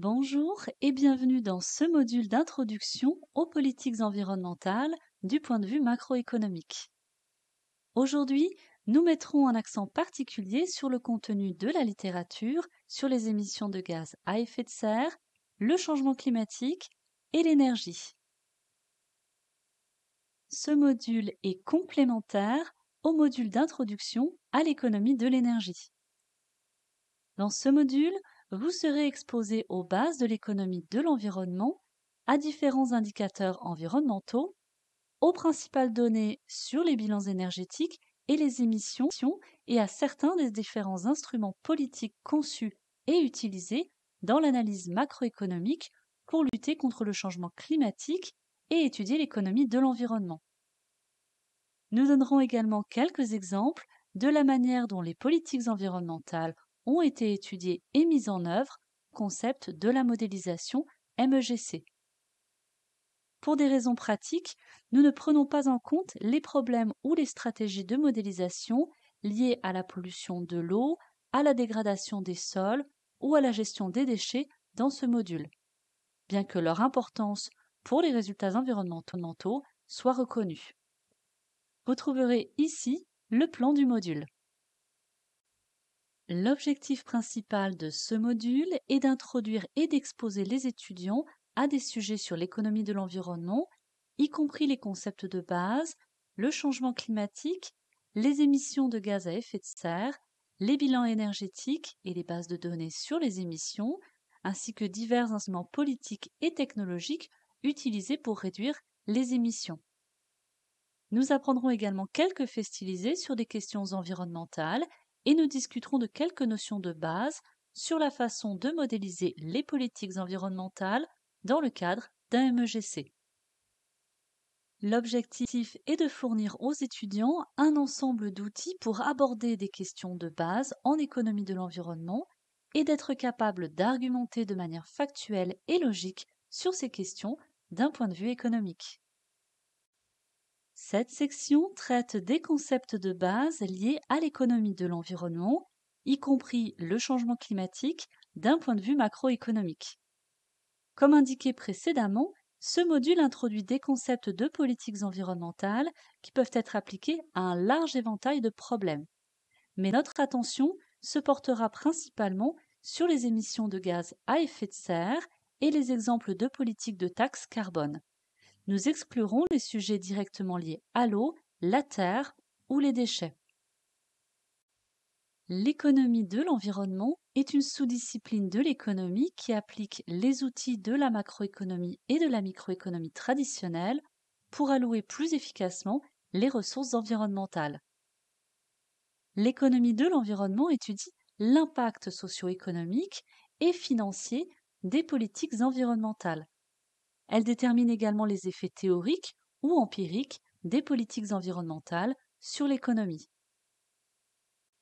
Bonjour et bienvenue dans ce module d'introduction aux politiques environnementales du point de vue macroéconomique. Aujourd'hui, nous mettrons un accent particulier sur le contenu de la littérature sur les émissions de gaz à effet de serre, le changement climatique et l'énergie. Ce module est complémentaire au module d'introduction à l'économie de l'énergie. Dans ce module, vous serez exposé aux bases de l'économie de l'environnement, à différents indicateurs environnementaux, aux principales données sur les bilans énergétiques et les émissions et à certains des différents instruments politiques conçus et utilisés dans l'analyse macroéconomique pour lutter contre le changement climatique et étudier l'économie de l'environnement. Nous donnerons également quelques exemples de la manière dont les politiques environnementales ont été étudiés et mis en œuvre concept de la modélisation MEGC. Pour des raisons pratiques, nous ne prenons pas en compte les problèmes ou les stratégies de modélisation liées à la pollution de l'eau, à la dégradation des sols ou à la gestion des déchets dans ce module, bien que leur importance pour les résultats environnementaux soit reconnue. Vous trouverez ici le plan du module. L'objectif principal de ce module est d'introduire et d'exposer les étudiants à des sujets sur l'économie de l'environnement, y compris les concepts de base, le changement climatique, les émissions de gaz à effet de serre, les bilans énergétiques et les bases de données sur les émissions, ainsi que divers instruments politiques et technologiques utilisés pour réduire les émissions. Nous apprendrons également quelques stylisés sur des questions environnementales et nous discuterons de quelques notions de base sur la façon de modéliser les politiques environnementales dans le cadre d'un MEGC. L'objectif est de fournir aux étudiants un ensemble d'outils pour aborder des questions de base en économie de l'environnement et d'être capables d'argumenter de manière factuelle et logique sur ces questions d'un point de vue économique. Cette section traite des concepts de base liés à l'économie de l'environnement, y compris le changement climatique d'un point de vue macroéconomique. Comme indiqué précédemment, ce module introduit des concepts de politiques environnementales qui peuvent être appliqués à un large éventail de problèmes. Mais notre attention se portera principalement sur les émissions de gaz à effet de serre et les exemples de politiques de taxes carbone nous explorons les sujets directement liés à l'eau, la terre ou les déchets. L'économie de l'environnement est une sous-discipline de l'économie qui applique les outils de la macroéconomie et de la microéconomie traditionnelle pour allouer plus efficacement les ressources environnementales. L'économie de l'environnement étudie l'impact socio-économique et financier des politiques environnementales. Elle détermine également les effets théoriques ou empiriques des politiques environnementales sur l'économie.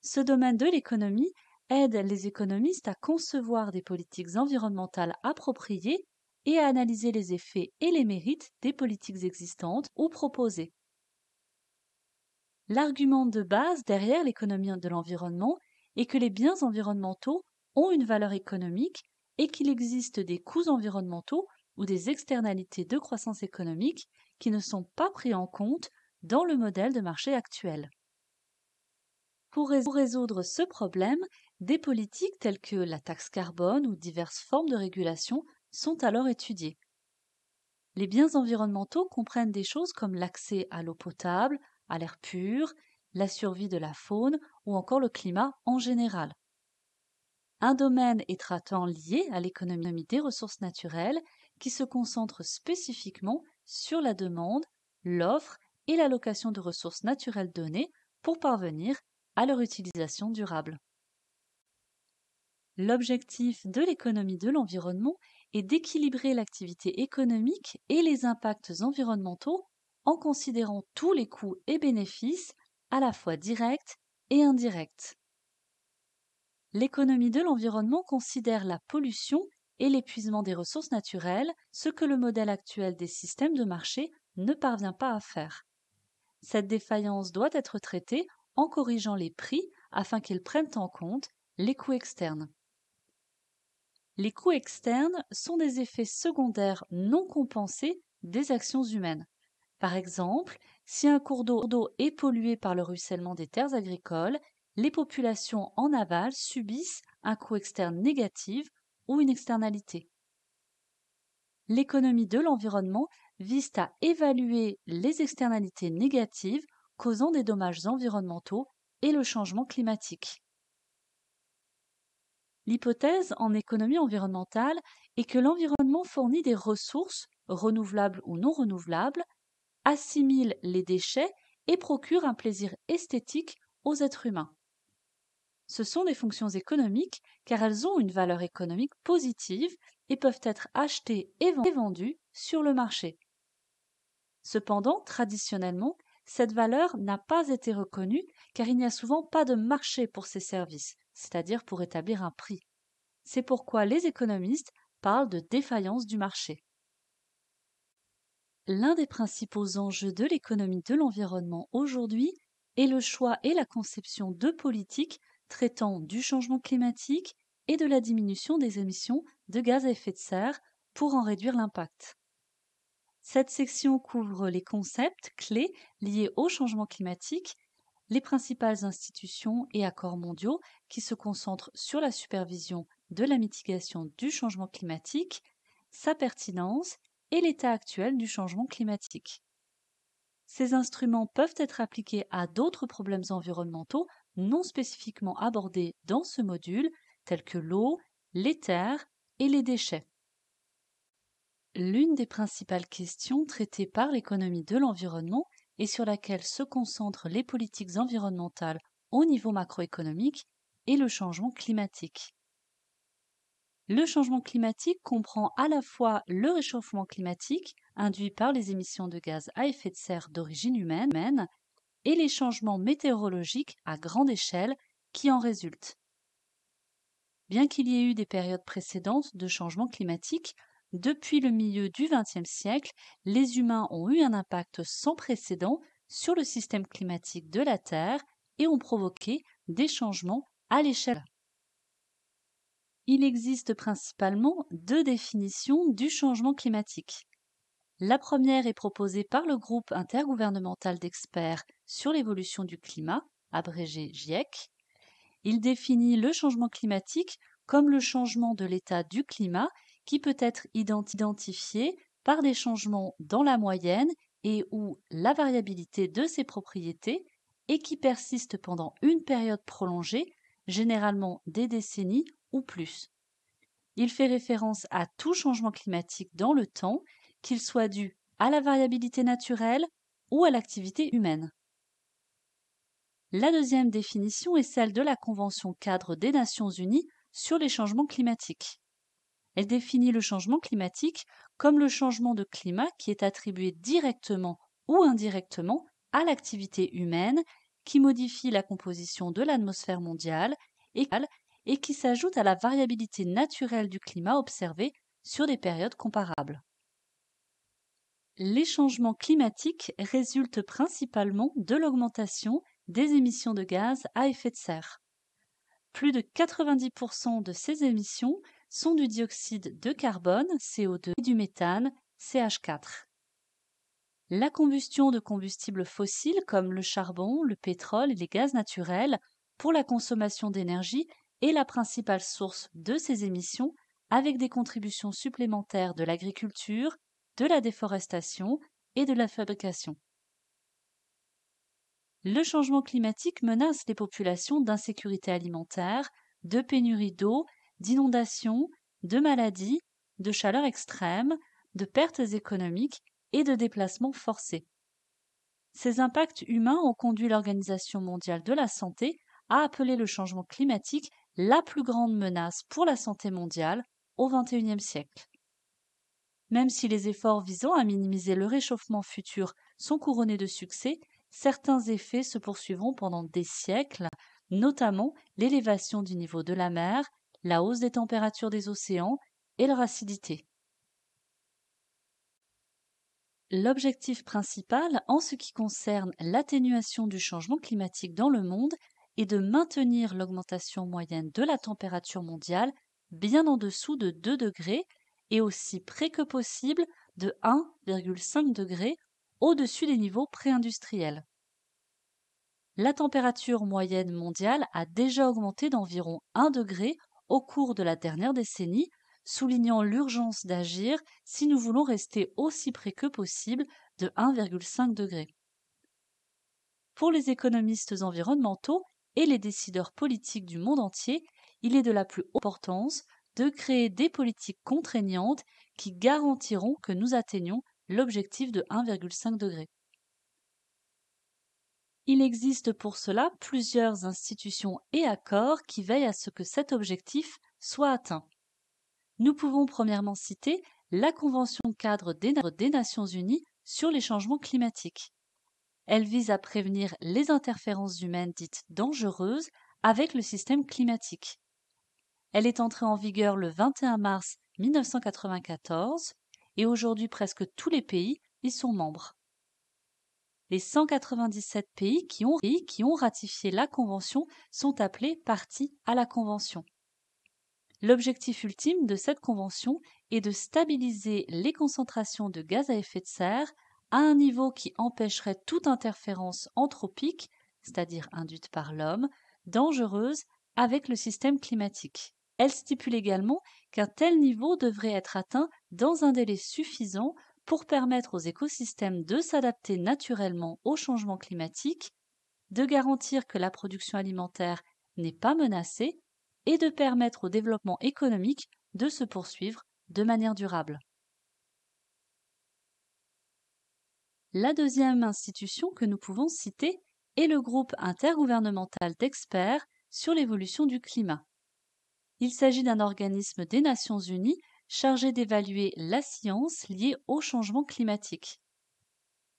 Ce domaine de l'économie aide les économistes à concevoir des politiques environnementales appropriées et à analyser les effets et les mérites des politiques existantes ou proposées. L'argument de base derrière l'économie de l'environnement est que les biens environnementaux ont une valeur économique et qu'il existe des coûts environnementaux ou des externalités de croissance économique qui ne sont pas prises en compte dans le modèle de marché actuel. Pour résoudre ce problème, des politiques telles que la taxe carbone ou diverses formes de régulation sont alors étudiées. Les biens environnementaux comprennent des choses comme l'accès à l'eau potable, à l'air pur, la survie de la faune ou encore le climat en général. Un domaine étroitement lié à l'économie des ressources naturelles qui se concentre spécifiquement sur la demande, l'offre et l'allocation de ressources naturelles données pour parvenir à leur utilisation durable. L'objectif de l'économie de l'environnement est d'équilibrer l'activité économique et les impacts environnementaux en considérant tous les coûts et bénéfices, à la fois directs et indirects. L'économie de l'environnement considère la pollution et l'épuisement des ressources naturelles, ce que le modèle actuel des systèmes de marché ne parvient pas à faire. Cette défaillance doit être traitée en corrigeant les prix afin qu'ils prennent en compte les coûts externes. Les coûts externes sont des effets secondaires non compensés des actions humaines. Par exemple, si un cours d'eau est pollué par le ruissellement des terres agricoles, les populations en aval subissent un coût externe négatif ou une externalité. L'économie de l'environnement vise à évaluer les externalités négatives causant des dommages environnementaux et le changement climatique. L'hypothèse en économie environnementale est que l'environnement fournit des ressources, renouvelables ou non renouvelables, assimile les déchets et procure un plaisir esthétique aux êtres humains ce sont des fonctions économiques car elles ont une valeur économique positive et peuvent être achetées et vendues sur le marché. Cependant, traditionnellement, cette valeur n'a pas été reconnue car il n'y a souvent pas de marché pour ces services, c'est-à-dire pour établir un prix. C'est pourquoi les économistes parlent de défaillance du marché. L'un des principaux enjeux de l'économie de l'environnement aujourd'hui est le choix et la conception de politiques traitant du changement climatique et de la diminution des émissions de gaz à effet de serre pour en réduire l'impact. Cette section couvre les concepts clés liés au changement climatique, les principales institutions et accords mondiaux qui se concentrent sur la supervision de la mitigation du changement climatique, sa pertinence et l'état actuel du changement climatique. Ces instruments peuvent être appliqués à d'autres problèmes environnementaux non spécifiquement abordées dans ce module, telles que l'eau, les terres et les déchets. L'une des principales questions traitées par l'économie de l'environnement et sur laquelle se concentrent les politiques environnementales au niveau macroéconomique est le changement climatique. Le changement climatique comprend à la fois le réchauffement climatique induit par les émissions de gaz à effet de serre d'origine humaine et les changements météorologiques à grande échelle qui en résultent. Bien qu'il y ait eu des périodes précédentes de changements climatiques, depuis le milieu du XXe siècle, les humains ont eu un impact sans précédent sur le système climatique de la Terre et ont provoqué des changements à l'échelle. Il existe principalement deux définitions du changement climatique. La première est proposée par le groupe intergouvernemental d'experts sur l'évolution du climat, abrégé GIEC. Il définit le changement climatique comme le changement de l'état du climat qui peut être identifié par des changements dans la moyenne et ou la variabilité de ses propriétés et qui persiste pendant une période prolongée, généralement des décennies ou plus. Il fait référence à tout changement climatique dans le temps, qu'il soit dû à la variabilité naturelle ou à l'activité humaine. La deuxième définition est celle de la Convention cadre des Nations Unies sur les changements climatiques. Elle définit le changement climatique comme le changement de climat qui est attribué directement ou indirectement à l'activité humaine qui modifie la composition de l'atmosphère mondiale et qui s'ajoute à la variabilité naturelle du climat observée sur des périodes comparables. Les changements climatiques résultent principalement de l'augmentation des émissions de gaz à effet de serre. Plus de 90% de ces émissions sont du dioxyde de carbone, CO2, et du méthane, CH4. La combustion de combustibles fossiles comme le charbon, le pétrole et les gaz naturels pour la consommation d'énergie est la principale source de ces émissions avec des contributions supplémentaires de l'agriculture, de la déforestation et de la fabrication le changement climatique menace les populations d'insécurité alimentaire, de pénurie d'eau, d'inondations, de maladies, de chaleur extrême, de pertes économiques et de déplacements forcés. Ces impacts humains ont conduit l'Organisation mondiale de la santé à appeler le changement climatique la plus grande menace pour la santé mondiale au XXIe siècle. Même si les efforts visant à minimiser le réchauffement futur sont couronnés de succès, certains effets se poursuivront pendant des siècles, notamment l'élévation du niveau de la mer, la hausse des températures des océans et leur acidité. L'objectif principal en ce qui concerne l'atténuation du changement climatique dans le monde est de maintenir l'augmentation moyenne de la température mondiale bien en dessous de 2 degrés et aussi près que possible de 1,5 degrés au-dessus des niveaux pré-industriels. La température moyenne mondiale a déjà augmenté d'environ 1 degré au cours de la dernière décennie, soulignant l'urgence d'agir si nous voulons rester aussi près que possible de 1,5 degré. Pour les économistes environnementaux et les décideurs politiques du monde entier, il est de la plus haute importance de créer des politiques contraignantes qui garantiront que nous atteignons l'objectif de 1,5 degré. Il existe pour cela plusieurs institutions et accords qui veillent à ce que cet objectif soit atteint. Nous pouvons premièrement citer la Convention cadre des, Nations Unies sur les changements climatiques. Elle vise à prévenir les interférences humaines dites dangereuses avec le système climatique. Elle est entrée en vigueur le 21 mars 1994 et aujourd'hui presque tous les pays y sont membres. Les 197 pays qui ont, qui ont ratifié la Convention sont appelés parties à la Convention. L'objectif ultime de cette convention est de stabiliser les concentrations de gaz à effet de serre à un niveau qui empêcherait toute interférence anthropique, c'est-à-dire induite par l'homme, dangereuse avec le système climatique. Elle stipule également qu'un tel niveau devrait être atteint dans un délai suffisant pour permettre aux écosystèmes de s'adapter naturellement au changement climatique, de garantir que la production alimentaire n'est pas menacée et de permettre au développement économique de se poursuivre de manière durable. La deuxième institution que nous pouvons citer est le groupe intergouvernemental d'experts sur l'évolution du climat. Il s'agit d'un organisme des Nations Unies chargé d'évaluer la science liée au changement climatique.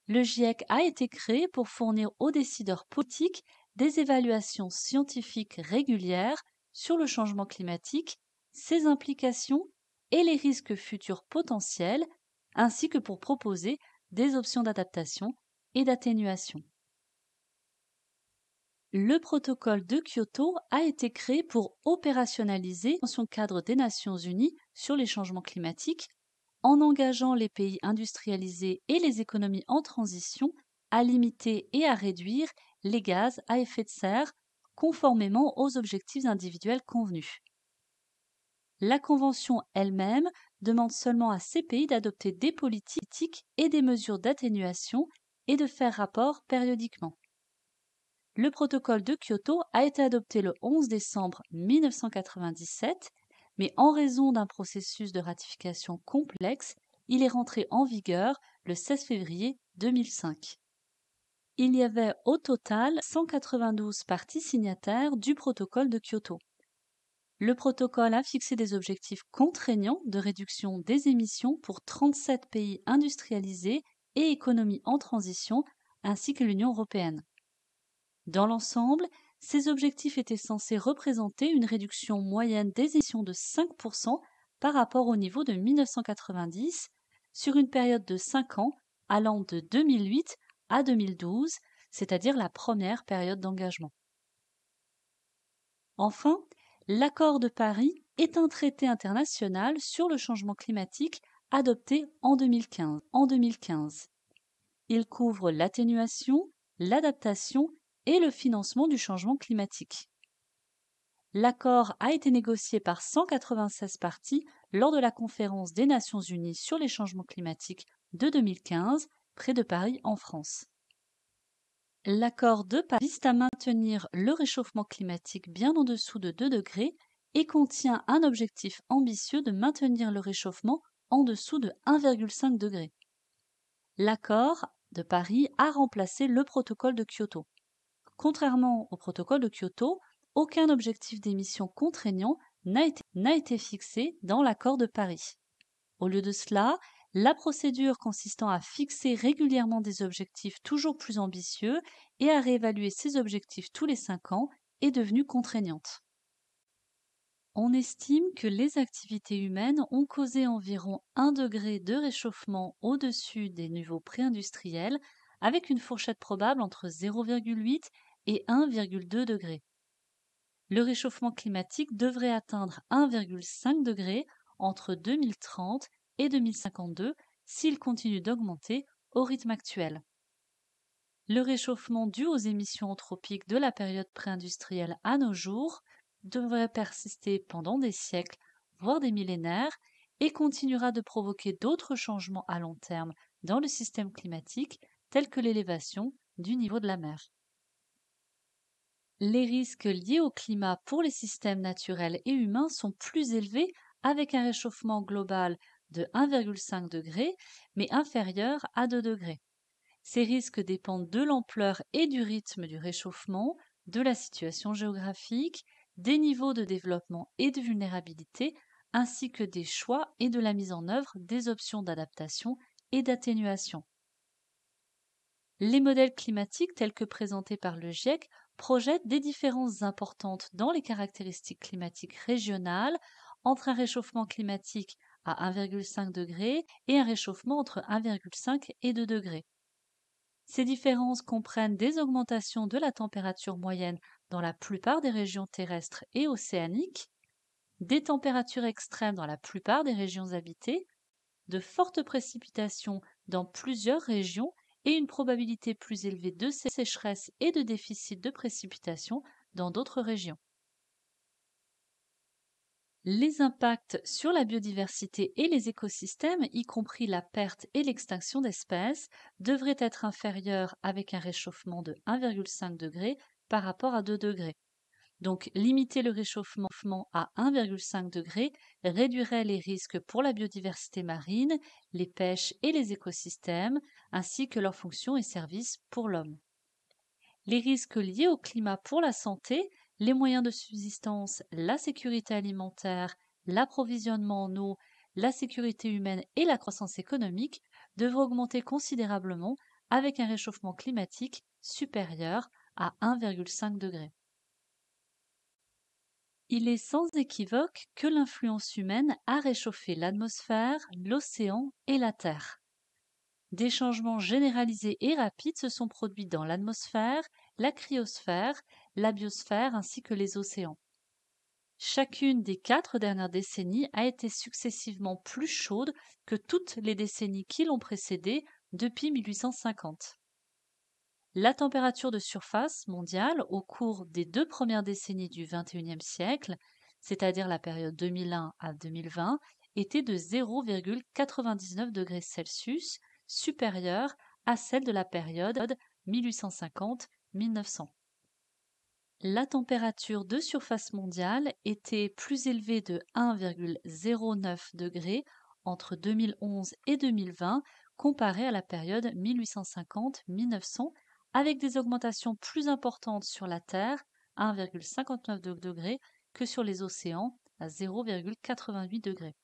Le GIEC a été créé pour fournir aux décideurs politiques des évaluations scientifiques régulières sur le changement climatique, ses implications et les risques futurs potentiels, ainsi que pour proposer des options d'adaptation et d'atténuation. Le protocole de Kyoto a été créé pour opérationnaliser son cadre des Nations Unies sur les changements climatiques en engageant les pays industrialisés et les économies en transition à limiter et à réduire les gaz à effet de serre conformément aux objectifs individuels convenus. La Convention elle-même demande seulement à ces pays d'adopter des politiques et des mesures d'atténuation et de faire rapport périodiquement. Le protocole de Kyoto a été adopté le 11 décembre 1997 mais en raison d'un processus de ratification complexe, il est rentré en vigueur le 16 février 2005. Il y avait au total 192 parties signataires du protocole de Kyoto. Le protocole a fixé des objectifs contraignants de réduction des émissions pour 37 pays industrialisés et économies en transition, ainsi que l'Union européenne. Dans l'ensemble, ces objectifs étaient censés représenter une réduction moyenne des émissions de 5% par rapport au niveau de 1990 sur une période de 5 ans allant de 2008 à 2012, c'est-à-dire la première période d'engagement. Enfin, l'accord de Paris est un traité international sur le changement climatique adopté en 2015. En 2015. Il couvre l'atténuation, l'adaptation et le financement du changement climatique. L'accord a été négocié par 196 parties lors de la conférence des Nations Unies sur les changements climatiques de 2015, près de Paris en France. L'accord de Paris vise à maintenir le réchauffement climatique bien en dessous de 2 degrés et contient un objectif ambitieux de maintenir le réchauffement en dessous de 1,5 degré. L'accord de Paris a remplacé le protocole de Kyoto. Contrairement au protocole de Kyoto, aucun objectif d'émission contraignant n'a été, fixé dans l'accord de Paris. Au lieu de cela, la procédure consistant à fixer régulièrement des objectifs toujours plus ambitieux et à réévaluer ces objectifs tous les cinq ans est devenue contraignante. On estime que les activités humaines ont causé environ 1 degré de réchauffement au-dessus des niveaux pré-industriels, avec une fourchette probable entre 0,8 et 1,2 degré. Le réchauffement climatique devrait atteindre 1,5 degré entre 2030 et 2052 s'il continue d'augmenter au rythme actuel. Le réchauffement dû aux émissions anthropiques de la période préindustrielle à nos jours devrait persister pendant des siècles, voire des millénaires, et continuera de provoquer d'autres changements à long terme dans le système climatique, tels que l'élévation du niveau de la mer les risques liés au climat pour les systèmes naturels et humains sont plus élevés avec un réchauffement global de 1,5 degré, mais inférieur à 2 degrés. Ces risques dépendent de l'ampleur et du rythme du réchauffement, de la situation géographique, des niveaux de développement et de vulnérabilité, ainsi que des choix et de la mise en œuvre des options d'adaptation et d'atténuation. Les modèles climatiques tels que présentés par le GIEC projette des différences importantes dans les caractéristiques climatiques régionales entre un réchauffement climatique à 1,5 degré et un réchauffement entre 1,5 et 2 degrés. Ces différences comprennent des augmentations de la température moyenne dans la plupart des régions terrestres et océaniques, des températures extrêmes dans la plupart des régions habitées, de fortes précipitations dans plusieurs régions et une probabilité plus élevée de sécheresse et de déficit de précipitations dans d'autres régions. Les impacts sur la biodiversité et les écosystèmes, y compris la perte et l'extinction d'espèces, devraient être inférieurs avec un réchauffement de 1,5 degré par rapport à 2 degrés. Donc limiter le réchauffement à 1,5 degré réduirait les risques pour la biodiversité marine, les pêches et les écosystèmes, ainsi que leurs fonctions et services pour l'homme. Les risques liés au climat pour la santé, les moyens de subsistance, la sécurité alimentaire, l'approvisionnement en eau, la sécurité humaine et la croissance économique devraient augmenter considérablement avec un réchauffement climatique supérieur à 1,5 degré. Il est sans équivoque que l'influence humaine a réchauffé l'atmosphère, l'océan et la Terre. Des changements généralisés et rapides se sont produits dans l'atmosphère, la cryosphère, la biosphère ainsi que les océans. Chacune des quatre dernières décennies a été successivement plus chaude que toutes les décennies qui l'ont précédée depuis 1850. La température de surface mondiale au cours des deux premières décennies du XXIe siècle, c'est-à-dire la période 2001 à 2020, était de 0,99 degrés Celsius, supérieure à celle de la période 1850-1900. La température de surface mondiale était plus élevée de 1,09 degrés entre 2011 et 2020 comparée à la période 1850-1900 avec des augmentations plus importantes sur la Terre, à 1,59 degré, que sur les océans, à 0,88 degré.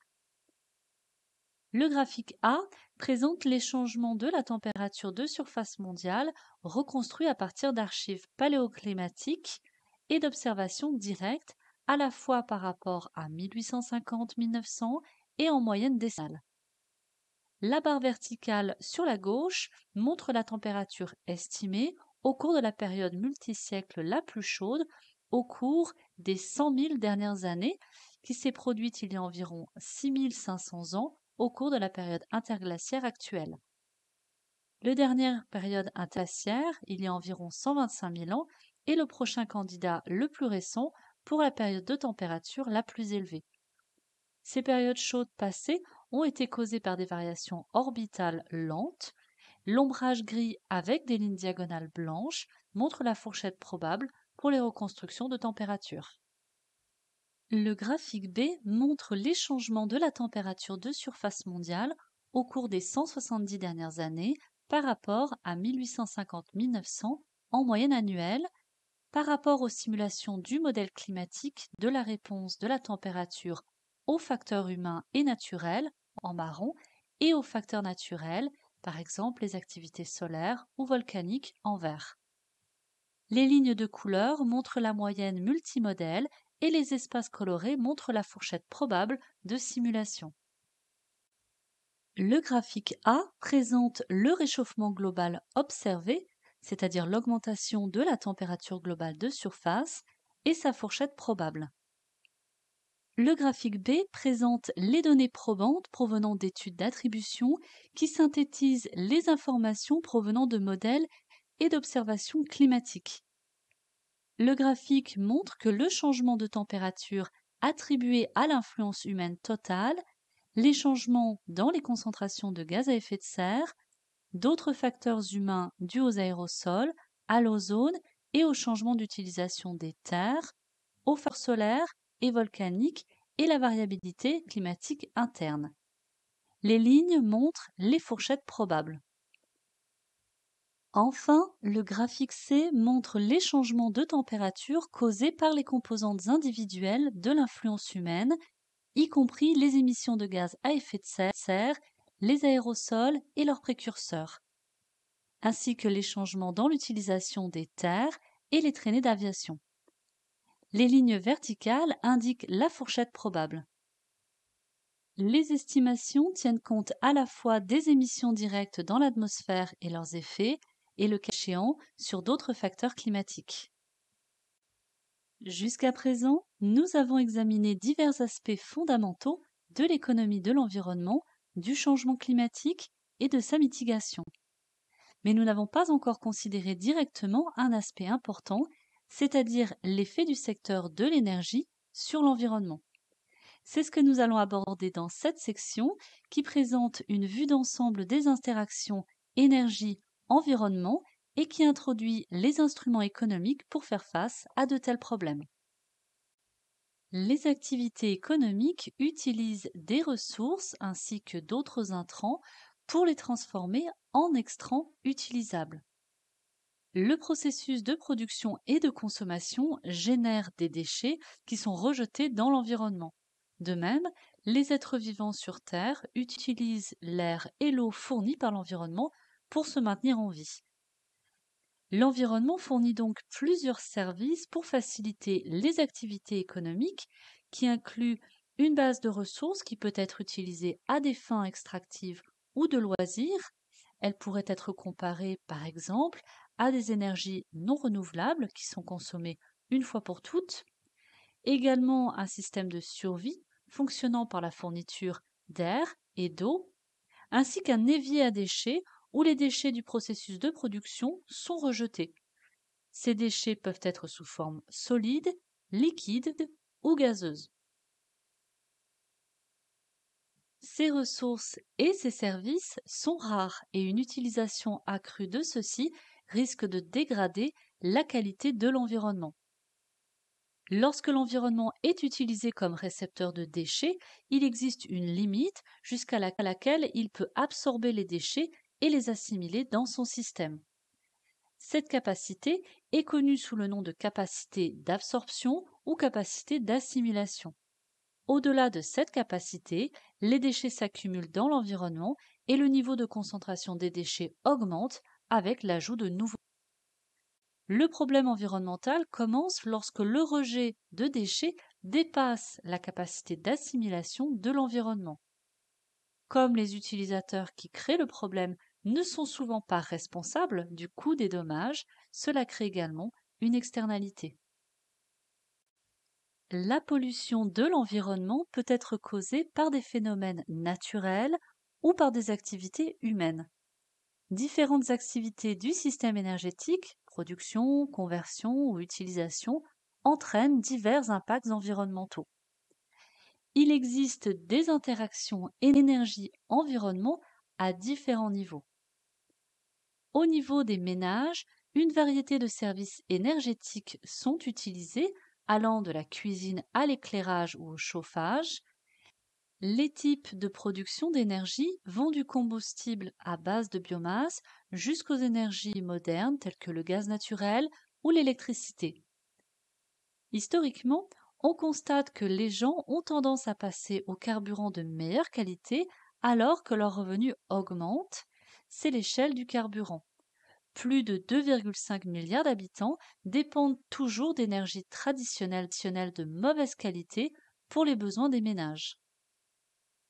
Le graphique A présente les changements de la température de surface mondiale reconstruits à partir d'archives paléoclimatiques et d'observations directes à la fois par rapport à 1850-1900 et en moyenne décennale. La barre verticale sur la gauche montre la température estimée au cours de la période multisiècle la plus chaude, au cours des 100 000 dernières années, qui s'est produite il y a environ 500 ans au cours de la période interglaciaire actuelle. Le dernière période interglaciaire, il y a environ 125 000 ans, est le prochain candidat le plus récent pour la période de température la plus élevée. Ces périodes chaudes passées ont été causées par des variations orbitales lentes. L'ombrage gris avec des lignes diagonales blanches montre la fourchette probable pour les reconstructions de température. Le graphique B montre les changements de la température de surface mondiale au cours des 170 dernières années par rapport à 1850-1900 en moyenne annuelle, par rapport aux simulations du modèle climatique de la réponse de la température aux facteurs humains et naturels en marron et aux facteurs naturels, par exemple les activités solaires ou volcaniques en vert. Les lignes de couleur montrent la moyenne multimodèle et les espaces colorés montrent la fourchette probable de simulation. Le graphique A présente le réchauffement global observé, c'est-à-dire l'augmentation de la température globale de surface, et sa fourchette probable. Le graphique B présente les données probantes provenant d'études d'attribution qui synthétisent les informations provenant de modèles et d'observations climatiques. Le graphique montre que le changement de température attribué à l'influence humaine totale, les changements dans les concentrations de gaz à effet de serre, d'autres facteurs humains dus aux aérosols, à l'ozone et au changement d'utilisation des terres, aux forces solaires et volcanique et la variabilité climatique interne. Les lignes montrent les fourchettes probables. Enfin, le graphique C montre les changements de température causés par les composantes individuelles de l'influence humaine, y compris les émissions de gaz à effet de serre, les aérosols et leurs précurseurs, ainsi que les changements dans l'utilisation des terres et les traînées d'aviation. Les lignes verticales indiquent la fourchette probable. Les estimations tiennent compte à la fois des émissions directes dans l'atmosphère et leurs effets, et le cas échéant sur d'autres facteurs climatiques. Jusqu'à présent, nous avons examiné divers aspects fondamentaux de l'économie de l'environnement, du changement climatique et de sa mitigation. Mais nous n'avons pas encore considéré directement un aspect important c'est-à-dire l'effet du secteur de l'énergie sur l'environnement. C'est ce que nous allons aborder dans cette section qui présente une vue d'ensemble des interactions énergie-environnement et qui introduit les instruments économiques pour faire face à de tels problèmes. Les activités économiques utilisent des ressources ainsi que d'autres intrants pour les transformer en extrants utilisables le processus de production et de consommation génère des déchets qui sont rejetés dans l'environnement. De même, les êtres vivants sur Terre utilisent l'air et l'eau fournis par l'environnement pour se maintenir en vie. L'environnement fournit donc plusieurs services pour faciliter les activités économiques qui incluent une base de ressources qui peut être utilisée à des fins extractives ou de loisirs. Elle pourrait être comparée, par exemple, à des énergies non renouvelables qui sont consommées une fois pour toutes, également un système de survie fonctionnant par la fourniture d'air et d'eau, ainsi qu'un évier à déchets où les déchets du processus de production sont rejetés. Ces déchets peuvent être sous forme solide, liquide ou gazeuse. Ces ressources et ces services sont rares et une utilisation accrue de ceux-ci risque de dégrader la qualité de l'environnement. Lorsque l'environnement est utilisé comme récepteur de déchets, il existe une limite jusqu'à laquelle il peut absorber les déchets et les assimiler dans son système. Cette capacité est connue sous le nom de capacité d'absorption ou capacité d'assimilation. Au-delà de cette capacité, les déchets s'accumulent dans l'environnement et le niveau de concentration des déchets augmente avec l'ajout de nouveaux. Le problème environnemental commence lorsque le rejet de déchets dépasse la capacité d'assimilation de l'environnement. Comme les utilisateurs qui créent le problème ne sont souvent pas responsables du coût des dommages, cela crée également une externalité. La pollution de l'environnement peut être causée par des phénomènes naturels ou par des activités humaines différentes activités du système énergétique, production, conversion ou utilisation, entraînent divers impacts environnementaux. Il existe des interactions énergie-environnement à différents niveaux. Au niveau des ménages, une variété de services énergétiques sont utilisés, allant de la cuisine à l'éclairage ou au chauffage, les types de production d'énergie vont du combustible à base de biomasse jusqu'aux énergies modernes telles que le gaz naturel ou l'électricité. Historiquement, on constate que les gens ont tendance à passer aux carburants de meilleure qualité alors que leurs revenus augmentent. C'est l'échelle du carburant. Plus de 2,5 milliards d'habitants dépendent toujours d'énergie traditionnelle de mauvaise qualité pour les besoins des ménages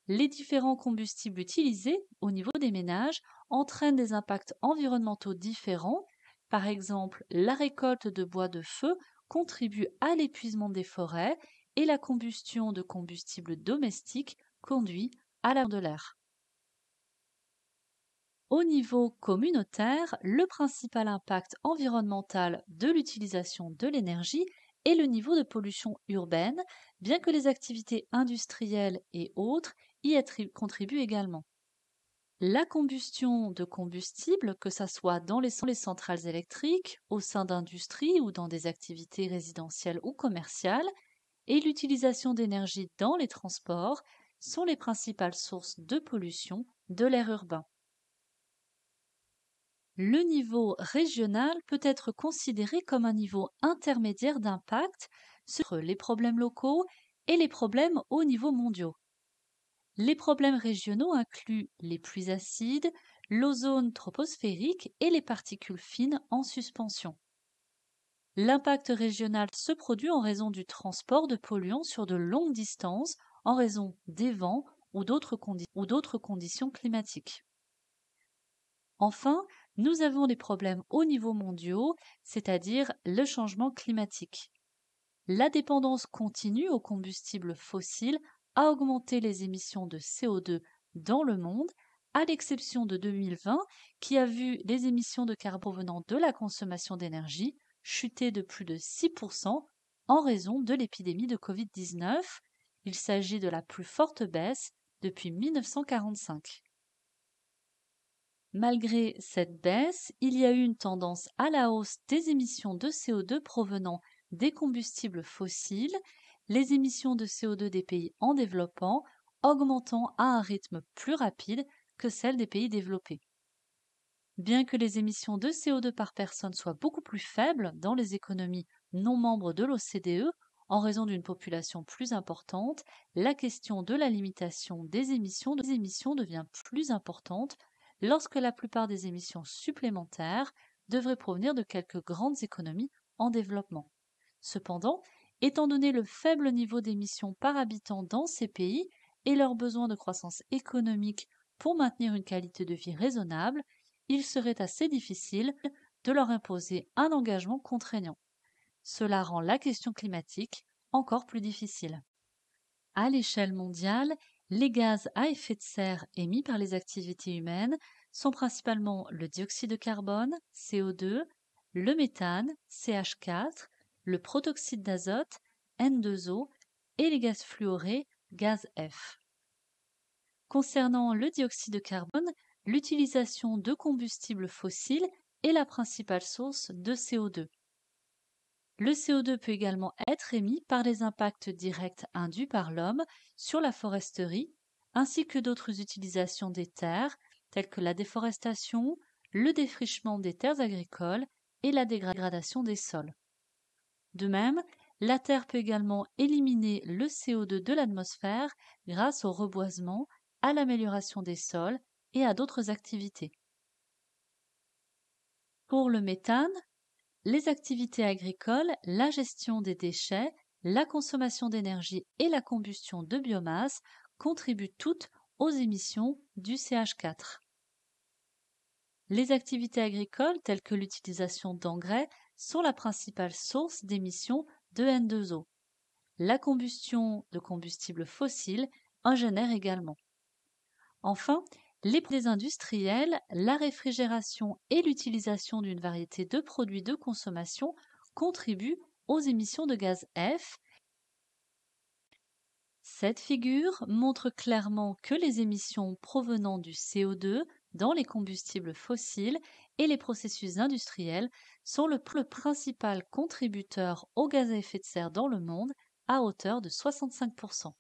les différents combustibles utilisés au niveau des ménages entraînent des impacts environnementaux différents. Par exemple, la récolte de bois de feu contribue à l'épuisement des forêts et la combustion de combustibles domestiques conduit à l'air de l'air. Au niveau communautaire, le principal impact environnemental de l'utilisation de l'énergie est le niveau de pollution urbaine, bien que les activités industrielles et autres y contribue également. La combustion de combustible, que ce soit dans les, centrales électriques, au sein d'industries ou dans des activités résidentielles ou commerciales, et l'utilisation d'énergie dans les transports sont les principales sources de pollution de l'air urbain. Le niveau régional peut être considéré comme un niveau intermédiaire d'impact sur les problèmes locaux et les problèmes au niveau mondial. Les problèmes régionaux incluent les pluies acides, l'ozone troposphérique et les particules fines en suspension. L'impact régional se produit en raison du transport de polluants sur de longues distances, en raison des vents ou d'autres conditions climatiques. Enfin, nous avons des problèmes au niveau mondial, c'est-à-dire le changement climatique. La dépendance continue aux combustibles fossiles a augmenté les émissions de CO2 dans le monde, à l'exception de 2020, qui a vu les émissions de carbone provenant de la consommation d'énergie chuter de plus de 6% en raison de l'épidémie de Covid-19. Il s'agit de la plus forte baisse depuis 1945. Malgré cette baisse, il y a eu une tendance à la hausse des émissions de CO2 provenant des combustibles fossiles les émissions de CO2 des pays en développement augmentant à un rythme plus rapide que celles des pays développés. Bien que les émissions de CO2 par personne soient beaucoup plus faibles dans les économies non membres de l'OCDE, en raison d'une population plus importante, la question de la limitation des émissions, des émissions devient plus importante lorsque la plupart des émissions supplémentaires devraient provenir de quelques grandes économies en développement. Cependant, étant donné le faible niveau d'émissions par habitant dans ces pays et leurs besoins de croissance économique pour maintenir une qualité de vie raisonnable, il serait assez difficile de leur imposer un engagement contraignant. Cela rend la question climatique encore plus difficile. À l'échelle mondiale, les gaz à effet de serre émis par les activités humaines sont principalement le dioxyde de carbone, CO2, le méthane, CH4, le protoxyde d'azote, N2O, et les gaz fluorés, gaz F. Concernant le dioxyde de carbone, l'utilisation de combustibles fossiles est la principale source de CO2. Le CO2 peut également être émis par les impacts directs induits par l'homme sur la foresterie, ainsi que d'autres utilisations des terres, telles que la déforestation, le défrichement des terres agricoles et la dégradation des sols. De même, la Terre peut également éliminer le CO2 de l'atmosphère grâce au reboisement, à l'amélioration des sols et à d'autres activités. Pour le méthane, les activités agricoles, la gestion des déchets, la consommation d'énergie et la combustion de biomasse contribuent toutes aux émissions du CH4. Les activités agricoles telles que l'utilisation d'engrais sont la principale source d'émissions de N2O. La combustion de combustibles fossiles en génère également. Enfin, les produits industriels, la réfrigération et l'utilisation d'une variété de produits de consommation contribuent aux émissions de gaz F. Cette figure montre clairement que les émissions provenant du CO2 dans les combustibles fossiles et les processus industriels sont le, principal contributeur aux gaz à effet de serre dans le monde à hauteur de 65%.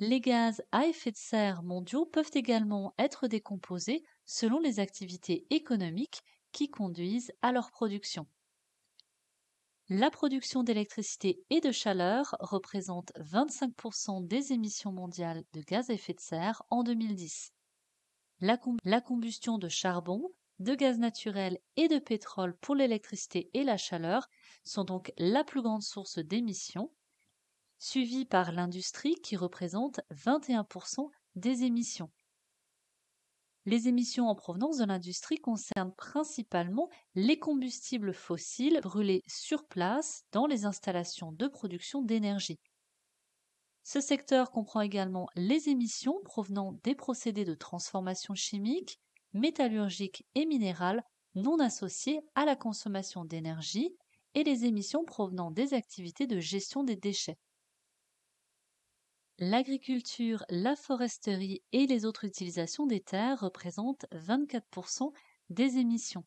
Les gaz à effet de serre mondiaux peuvent également être décomposés selon les activités économiques qui conduisent à leur production. La production d'électricité et de chaleur représente 25% des émissions mondiales de gaz à effet de serre en 2010 la, combustion de charbon, de gaz naturel et de pétrole pour l'électricité et la chaleur sont donc la plus grande source d'émissions, suivie par l'industrie qui représente 21% des émissions. Les émissions en provenance de l'industrie concernent principalement les combustibles fossiles brûlés sur place dans les installations de production d'énergie. Ce secteur comprend également les émissions provenant des procédés de transformation chimique, métallurgique et minérale non associés à la consommation d'énergie et les émissions provenant des activités de gestion des déchets. L'agriculture, la foresterie et les autres utilisations des terres représentent 24% des émissions.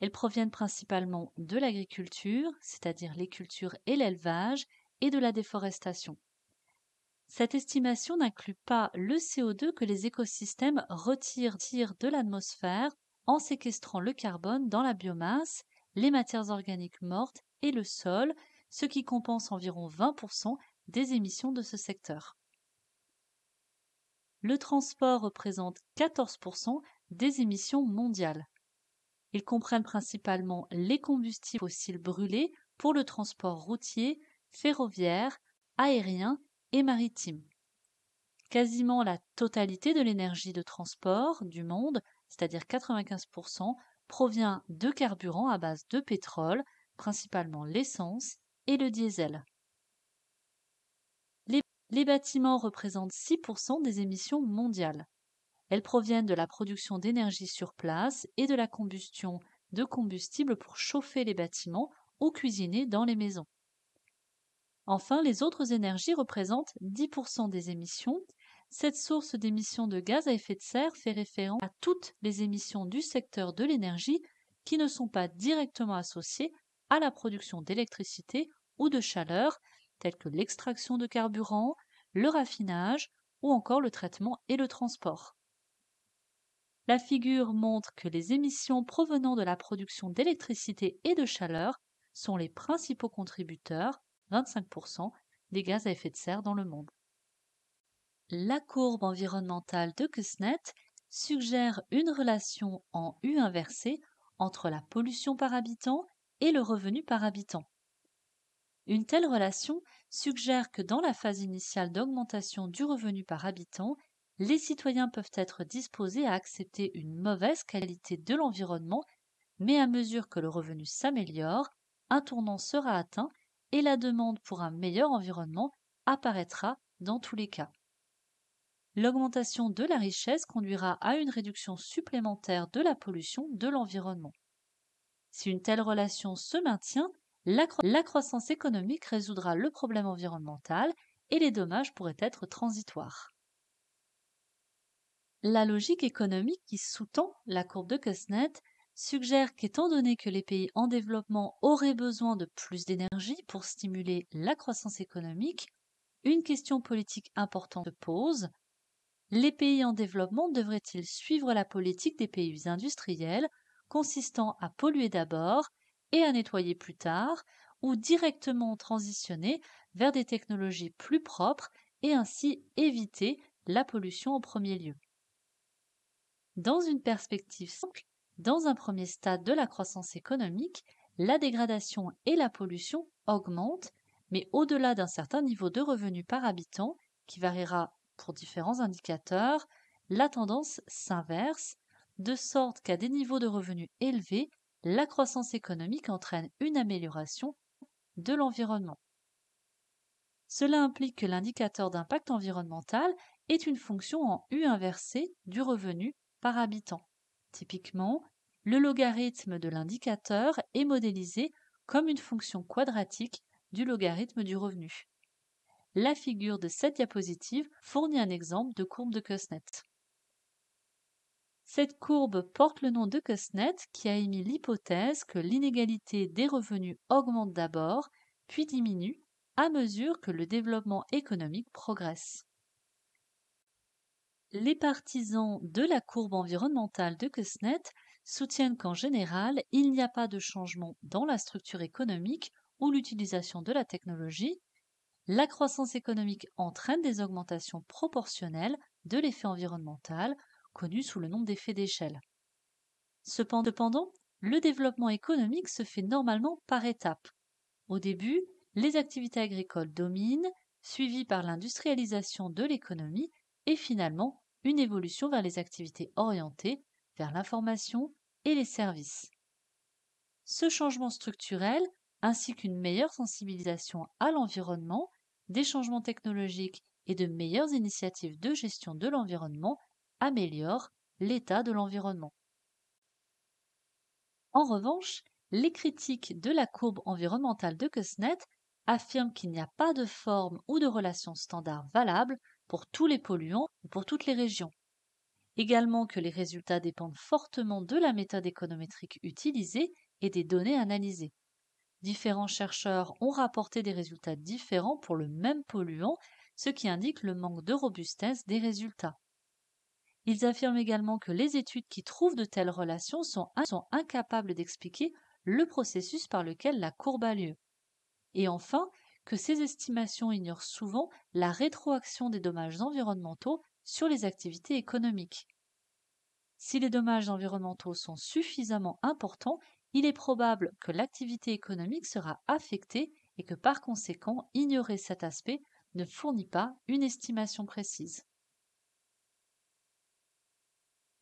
Elles proviennent principalement de l'agriculture, c'est-à-dire les cultures et l'élevage, et de la déforestation. Cette estimation n'inclut pas le CO2 que les écosystèmes retirent de l'atmosphère en séquestrant le carbone dans la biomasse, les matières organiques mortes et le sol, ce qui compense environ 20% des émissions de ce secteur. Le transport représente 14% des émissions mondiales. Ils comprennent principalement les combustibles fossiles brûlés pour le transport routier, ferroviaire, aérien et maritime. Quasiment la totalité de l'énergie de transport du monde, c'est-à-dire 95%, provient de carburants à base de pétrole, principalement l'essence et le diesel. Les, bâtiments représentent 6% des émissions mondiales. Elles proviennent de la production d'énergie sur place et de la combustion de combustible pour chauffer les bâtiments ou cuisiner dans les maisons. Enfin, les autres énergies représentent 10% des émissions. Cette source d'émissions de gaz à effet de serre fait référence à toutes les émissions du secteur de l'énergie qui ne sont pas directement associées à la production d'électricité ou de chaleur, telles que l'extraction de carburant, le raffinage ou encore le traitement et le transport. La figure montre que les émissions provenant de la production d'électricité et de chaleur sont les principaux contributeurs 25% des gaz à effet de serre dans le monde. La courbe environnementale de Kusnet suggère une relation en U inversée entre la pollution par habitant et le revenu par habitant. Une telle relation suggère que dans la phase initiale d'augmentation du revenu par habitant, les citoyens peuvent être disposés à accepter une mauvaise qualité de l'environnement, mais à mesure que le revenu s'améliore, un tournant sera atteint et la demande pour un meilleur environnement apparaîtra dans tous les cas. L'augmentation de la richesse conduira à une réduction supplémentaire de la pollution de l'environnement. Si une telle relation se maintient, la, croissance économique résoudra le problème environnemental et les dommages pourraient être transitoires. La logique économique qui sous-tend la courbe de suggère qu'étant donné que les pays en développement auraient besoin de plus d'énergie pour stimuler la croissance économique, une question politique importante se pose. Les pays en développement devraient-ils suivre la politique des pays industriels, consistant à polluer d'abord et à nettoyer plus tard, ou directement transitionner vers des technologies plus propres et ainsi éviter la pollution en premier lieu Dans une perspective simple, dans un premier stade de la croissance économique, la dégradation et la pollution augmentent, mais au-delà d'un certain niveau de revenu par habitant, qui variera pour différents indicateurs, la tendance s'inverse, de sorte qu'à des niveaux de revenus élevés, la croissance économique entraîne une amélioration de l'environnement. Cela implique que l'indicateur d'impact environnemental est une fonction en U inversée du revenu par habitant. Typiquement, le logarithme de l'indicateur est modélisé comme une fonction quadratique du logarithme du revenu. La figure de cette diapositive fournit un exemple de courbe de Cusnet. Cette courbe porte le nom de Cusnet qui a émis l'hypothèse que l'inégalité des revenus augmente d'abord, puis diminue à mesure que le développement économique progresse. Les partisans de la courbe environnementale de Kusnet soutiennent qu'en général, il n'y a pas de changement dans la structure économique ou l'utilisation de la technologie. La croissance économique entraîne des augmentations proportionnelles de l'effet environnemental, connu sous le nom d'effet d'échelle. Cependant, le développement économique se fait normalement par étapes. Au début, les activités agricoles dominent, suivies par l'industrialisation de l'économie et finalement une évolution vers les activités orientées l'information et les services. Ce changement structurel, ainsi qu'une meilleure sensibilisation à l'environnement, des changements technologiques et de meilleures initiatives de gestion de l'environnement améliorent l'état de l'environnement. En revanche, les critiques de la courbe environnementale de CUSNET affirment qu'il n'y a pas de forme ou de relation standard valable pour tous les polluants ou pour toutes les régions également que les résultats dépendent fortement de la méthode économétrique utilisée et des données analysées. Différents chercheurs ont rapporté des résultats différents pour le même polluant, ce qui indique le manque de robustesse des résultats. Ils affirment également que les études qui trouvent de telles relations sont, sont incapables d'expliquer le processus par lequel la courbe a lieu. Et enfin, que ces estimations ignorent souvent la rétroaction des dommages environnementaux sur les activités économiques. Si les dommages environnementaux sont suffisamment importants, il est probable que l'activité économique sera affectée et que par conséquent ignorer cet aspect ne fournit pas une estimation précise.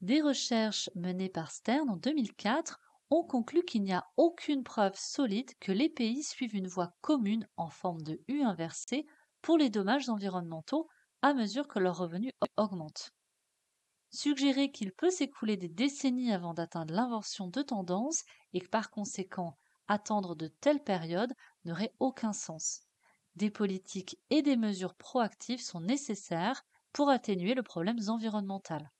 Des recherches menées par Stern en 2004 ont conclu qu'il n'y a aucune preuve solide que les pays suivent une voie commune en forme de U inversée pour les dommages environnementaux à mesure que leurs revenus augmentent. Suggérer qu'il peut s'écouler des décennies avant d'atteindre l'inversion de tendance et que par conséquent attendre de telles périodes n'aurait aucun sens. Des politiques et des mesures proactives sont nécessaires pour atténuer le problème environnemental.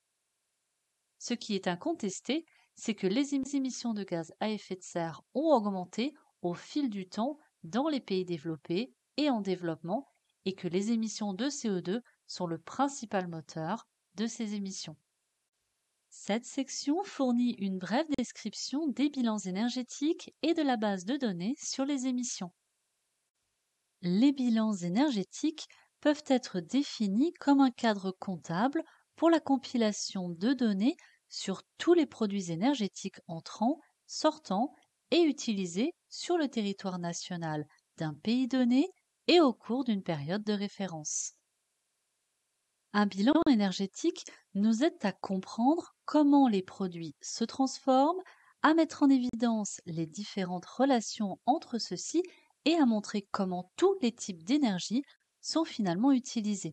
Ce qui est incontesté, c'est que les émissions de gaz à effet de serre ont augmenté au fil du temps dans les pays développés et en développement et que les émissions de CO2 sont le principal moteur de ces émissions. Cette section fournit une brève description des bilans énergétiques et de la base de données sur les émissions. Les bilans énergétiques peuvent être définis comme un cadre comptable pour la compilation de données sur tous les produits énergétiques entrants, sortants et utilisés sur le territoire national d'un pays donné et au cours d'une période de référence. Un bilan énergétique nous aide à comprendre comment les produits se transforment, à mettre en évidence les différentes relations entre ceux-ci et à montrer comment tous les types d'énergie sont finalement utilisés.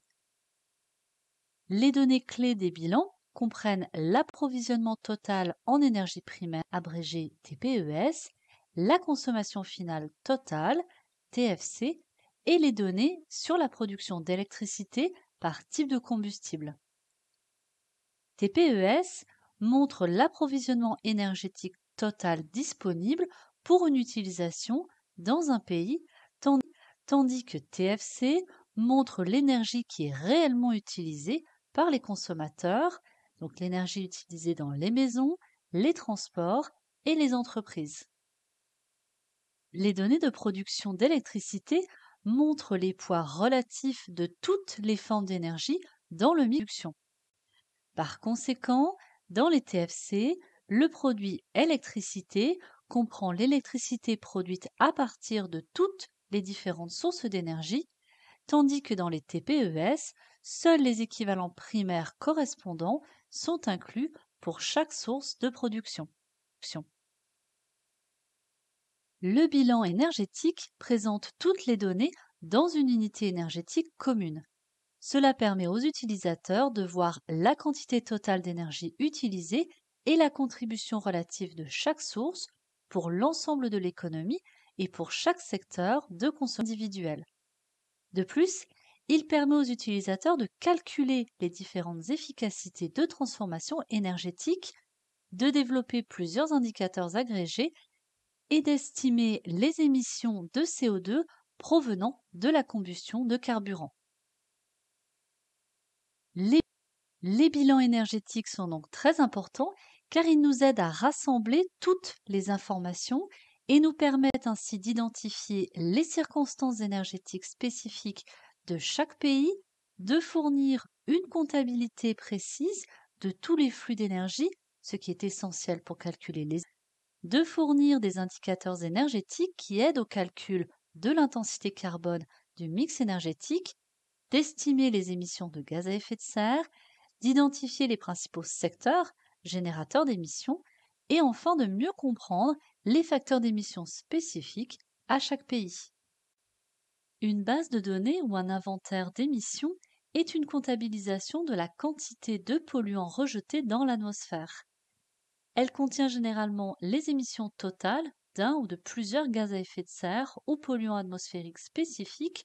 Les données clés des bilans comprennent l'approvisionnement total en énergie primaire abrégée TPES, la consommation finale totale TFC et les données sur la production d'électricité par type de combustible. TPES montre l'approvisionnement énergétique total disponible pour une utilisation dans un pays, tandis que TFC montre l'énergie qui est réellement utilisée par les consommateurs, donc l'énergie utilisée dans les maisons, les transports et les entreprises. Les données de production d'électricité montre les poids relatifs de toutes les formes d'énergie dans le mix Par conséquent, dans les TFC, le produit électricité comprend l'électricité produite à partir de toutes les différentes sources d'énergie, tandis que dans les TPES, seuls les équivalents primaires correspondants sont inclus pour chaque source de production. Le bilan énergétique présente toutes les données dans une unité énergétique commune. Cela permet aux utilisateurs de voir la quantité totale d'énergie utilisée et la contribution relative de chaque source pour l'ensemble de l'économie et pour chaque secteur de consommation individuelle. De plus, il permet aux utilisateurs de calculer les différentes efficacités de transformation énergétique, de développer plusieurs indicateurs agrégés et d'estimer les émissions de CO2 provenant de la combustion de carburant. Les, les, bilans énergétiques sont donc très importants car ils nous aident à rassembler toutes les informations et nous permettent ainsi d'identifier les circonstances énergétiques spécifiques de chaque pays, de fournir une comptabilité précise de tous les flux d'énergie, ce qui est essentiel pour calculer les de fournir des indicateurs énergétiques qui aident au calcul de l'intensité carbone du mix énergétique, d'estimer les émissions de gaz à effet de serre, d'identifier les principaux secteurs générateurs d'émissions et enfin de mieux comprendre les facteurs d'émissions spécifiques à chaque pays. Une base de données ou un inventaire d'émissions est une comptabilisation de la quantité de polluants rejetés dans l'atmosphère. Elle contient généralement les émissions totales d'un ou de plusieurs gaz à effet de serre ou polluants atmosphériques spécifiques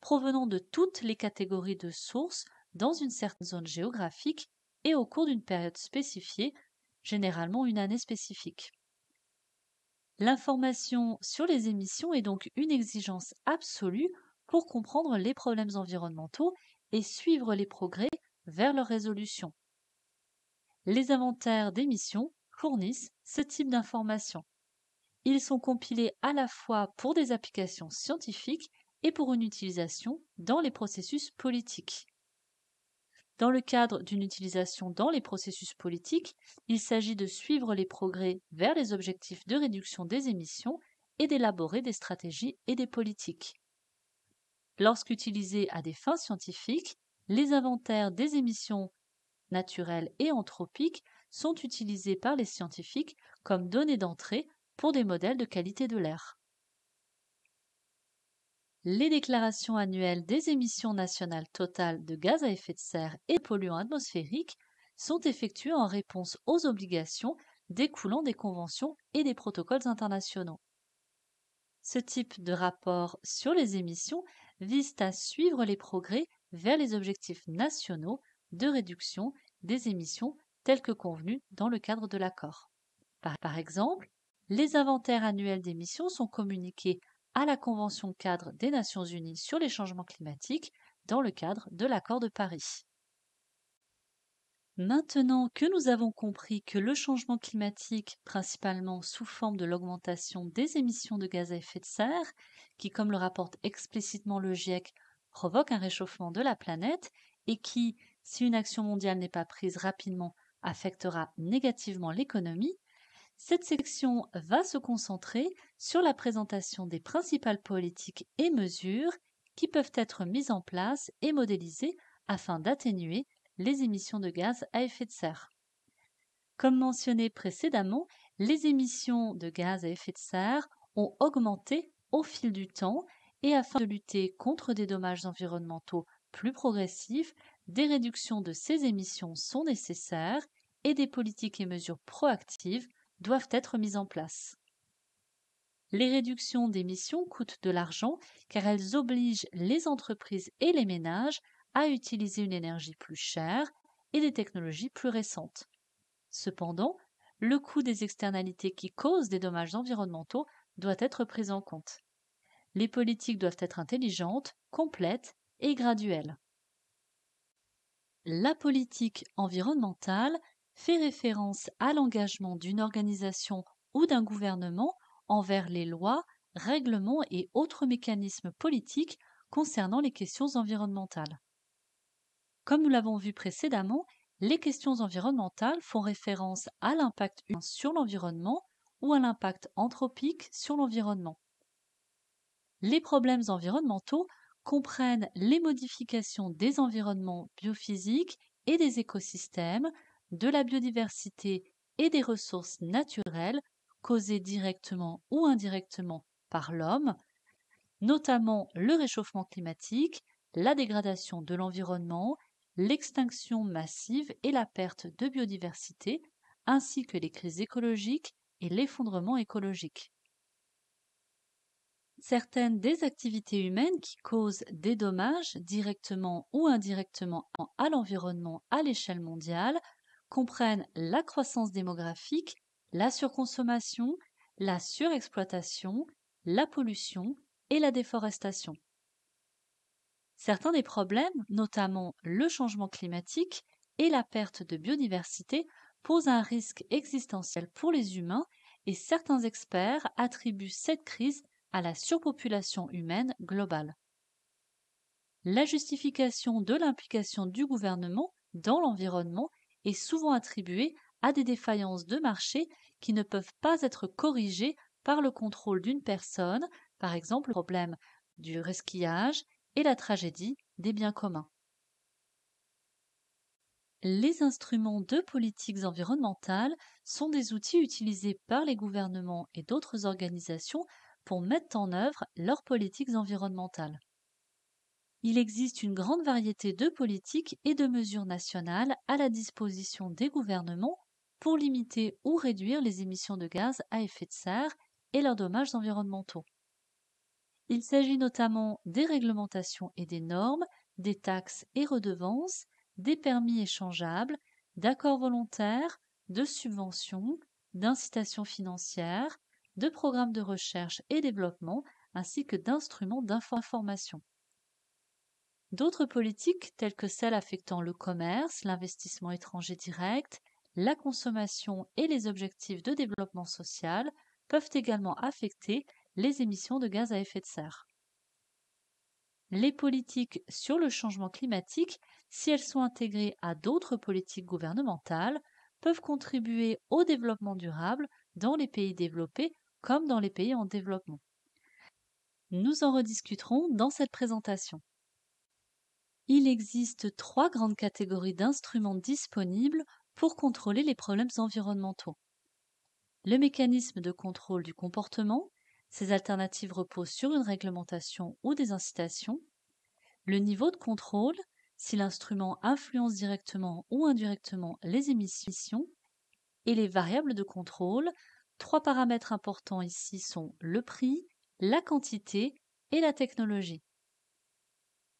provenant de toutes les catégories de sources dans une certaine zone géographique et au cours d'une période spécifiée, généralement une année spécifique. L'information sur les émissions est donc une exigence absolue pour comprendre les problèmes environnementaux et suivre les progrès vers leur résolution. Les inventaires d'émissions fournissent ce type d'informations. Ils sont compilés à la fois pour des applications scientifiques et pour une utilisation dans les processus politiques. Dans le cadre d'une utilisation dans les processus politiques, il s'agit de suivre les progrès vers les objectifs de réduction des émissions et d'élaborer des stratégies et des politiques. Lorsqu'utilisés à des fins scientifiques, les inventaires des émissions naturelles et anthropiques sont utilisées par les scientifiques comme données d'entrée pour des modèles de qualité de l'air. Les déclarations annuelles des émissions nationales totales de gaz à effet de serre et polluants atmosphériques sont effectuées en réponse aux obligations découlant des conventions et des protocoles internationaux. Ce type de rapport sur les émissions vise à suivre les progrès vers les objectifs nationaux de réduction des émissions tels que convenus dans le cadre de l'accord. Par, exemple, les inventaires annuels d'émissions sont communiqués à la Convention cadre des Nations Unies sur les changements climatiques dans le cadre de l'accord de Paris. Maintenant que nous avons compris que le changement climatique, principalement sous forme de l'augmentation des émissions de gaz à effet de serre, qui, comme le rapporte explicitement le GIEC, provoque un réchauffement de la planète et qui, si une action mondiale n'est pas prise rapidement, affectera négativement l'économie, cette section va se concentrer sur la présentation des principales politiques et mesures qui peuvent être mises en place et modélisées afin d'atténuer les émissions de gaz à effet de serre. Comme mentionné précédemment, les émissions de gaz à effet de serre ont augmenté au fil du temps et afin de lutter contre des dommages environnementaux plus progressifs, des réductions de ces émissions sont nécessaires et des politiques et mesures proactives doivent être mises en place. Les réductions d'émissions coûtent de l'argent car elles obligent les entreprises et les ménages à utiliser une énergie plus chère et des technologies plus récentes. Cependant, le coût des externalités qui causent des dommages environnementaux doit être pris en compte. Les politiques doivent être intelligentes, complètes et graduelles. La politique environnementale fait référence à l'engagement d'une organisation ou d'un gouvernement envers les lois, règlements et autres mécanismes politiques concernant les questions environnementales. Comme nous l'avons vu précédemment, les questions environnementales font référence à l'impact humain sur l'environnement ou à l'impact anthropique sur l'environnement. Les problèmes environnementaux comprennent les modifications des environnements biophysiques et des écosystèmes, de la biodiversité et des ressources naturelles causées directement ou indirectement par l'homme, notamment le réchauffement climatique, la dégradation de l'environnement, l'extinction massive et la perte de biodiversité, ainsi que les crises écologiques et l'effondrement écologique certaines des activités humaines qui causent des dommages directement ou indirectement à l'environnement à l'échelle mondiale comprennent la croissance démographique, la surconsommation, la surexploitation, la pollution et la déforestation. Certains des problèmes, notamment le changement climatique et la perte de biodiversité, posent un risque existentiel pour les humains et certains experts attribuent cette crise à la surpopulation humaine globale. La justification de l'implication du gouvernement dans l'environnement est souvent attribuée à des défaillances de marché qui ne peuvent pas être corrigées par le contrôle d'une personne, par exemple le problème du resquillage et la tragédie des biens communs. Les instruments de politiques environnementales sont des outils utilisés par les gouvernements et d'autres organisations pour mettre en œuvre leurs politiques environnementales. Il existe une grande variété de politiques et de mesures nationales à la disposition des gouvernements pour limiter ou réduire les émissions de gaz à effet de serre et leurs dommages environnementaux. Il s'agit notamment des réglementations et des normes, des taxes et redevances, des permis échangeables, d'accords volontaires, de subventions, d'incitations financières, de programmes de recherche et développement ainsi que d'instruments d'information. D'autres politiques telles que celles affectant le commerce, l'investissement étranger direct, la consommation et les objectifs de développement social peuvent également affecter les émissions de gaz à effet de serre. Les politiques sur le changement climatique, si elles sont intégrées à d'autres politiques gouvernementales, peuvent contribuer au développement durable dans les pays développés comme dans les pays en développement. Nous en rediscuterons dans cette présentation. Il existe trois grandes catégories d'instruments disponibles pour contrôler les problèmes environnementaux. Le mécanisme de contrôle du comportement, ces alternatives reposent sur une réglementation ou des incitations. Le niveau de contrôle, si l'instrument influence directement ou indirectement les émissions, et les variables de contrôle, Trois paramètres importants ici sont le prix, la quantité et la technologie.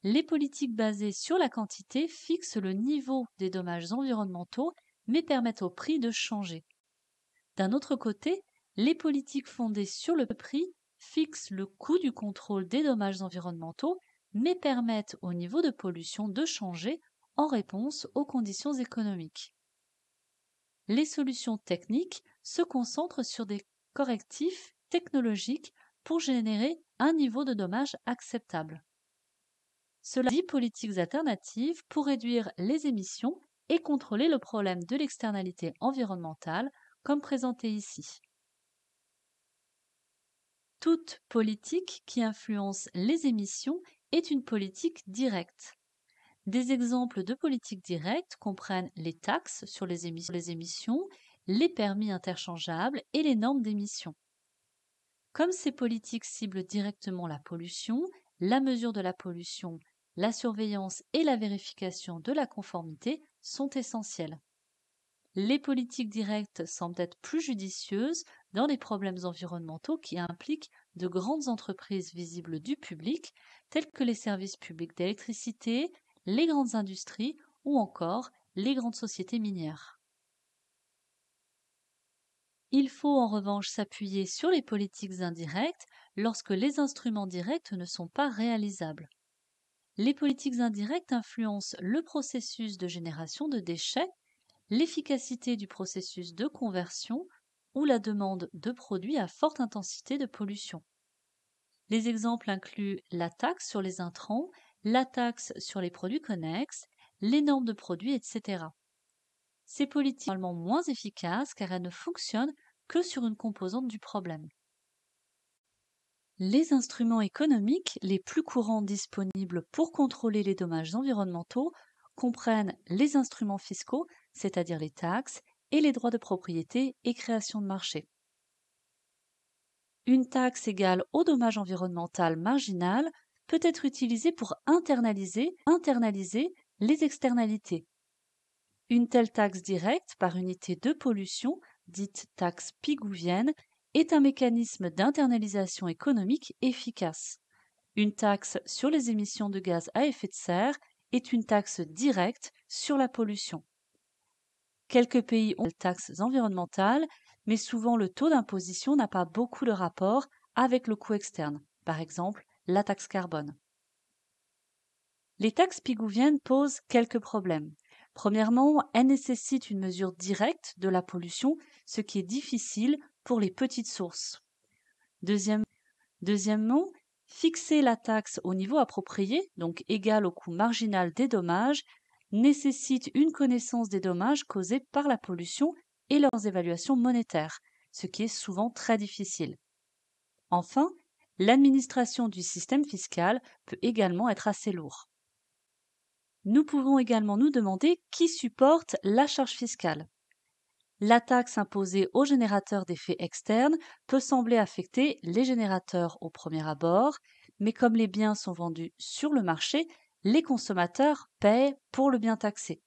Les politiques basées sur la quantité fixent le niveau des dommages environnementaux mais permettent au prix de changer. D'un autre côté, les politiques fondées sur le prix fixent le coût du contrôle des dommages environnementaux mais permettent au niveau de pollution de changer en réponse aux conditions économiques. Les solutions techniques se concentre sur des correctifs technologiques pour générer un niveau de dommage acceptable. Cela dit politiques alternatives pour réduire les émissions et contrôler le problème de l'externalité environnementale, comme présenté ici. Toute politique qui influence les émissions est une politique directe. Des exemples de politiques directes comprennent les taxes sur les, émissions, les permis interchangeables et les normes d'émission. Comme ces politiques ciblent directement la pollution, la mesure de la pollution, la surveillance et la vérification de la conformité sont essentielles. Les politiques directes semblent être plus judicieuses dans les problèmes environnementaux qui impliquent de grandes entreprises visibles du public, telles que les services publics d'électricité, les grandes industries ou encore les grandes sociétés minières. Il faut en revanche s'appuyer sur les politiques indirectes lorsque les instruments directs ne sont pas réalisables. Les politiques indirectes influencent le processus de génération de déchets, l'efficacité du processus de conversion ou la demande de produits à forte intensité de pollution. Les exemples incluent la taxe sur les intrants, la taxe sur les produits connexes, les normes de produits, etc. Ces politiques sont moins efficaces car elles ne fonctionnent que sur une composante du problème. Les instruments économiques les plus courants disponibles pour contrôler les dommages environnementaux comprennent les instruments fiscaux, c'est-à-dire les taxes, et les droits de propriété et création de marché. Une taxe égale au dommage environnemental marginal peut être utilisée pour internaliser, internaliser les externalités, une telle taxe directe par unité de pollution, dite taxe pigouvienne, est un mécanisme d'internalisation économique efficace. Une taxe sur les émissions de gaz à effet de serre est une taxe directe sur la pollution. Quelques pays ont des taxes environnementales, mais souvent le taux d'imposition n'a pas beaucoup de rapport avec le coût externe, par exemple la taxe carbone. Les taxes pigouviennes posent quelques problèmes. Premièrement, elle nécessite une mesure directe de la pollution, ce qui est difficile pour les petites sources. deuxièmement, fixer la taxe au niveau approprié, donc égal au coût marginal des dommages, nécessite une connaissance des dommages causés par la pollution et leurs évaluations monétaires, ce qui est souvent très difficile. Enfin, l'administration du système fiscal peut également être assez lourde. Nous pouvons également nous demander qui supporte la charge fiscale. La taxe imposée aux générateurs d'effets externes peut sembler affecter les générateurs au premier abord, mais comme les biens sont vendus sur le marché, les consommateurs paient pour le bien taxé.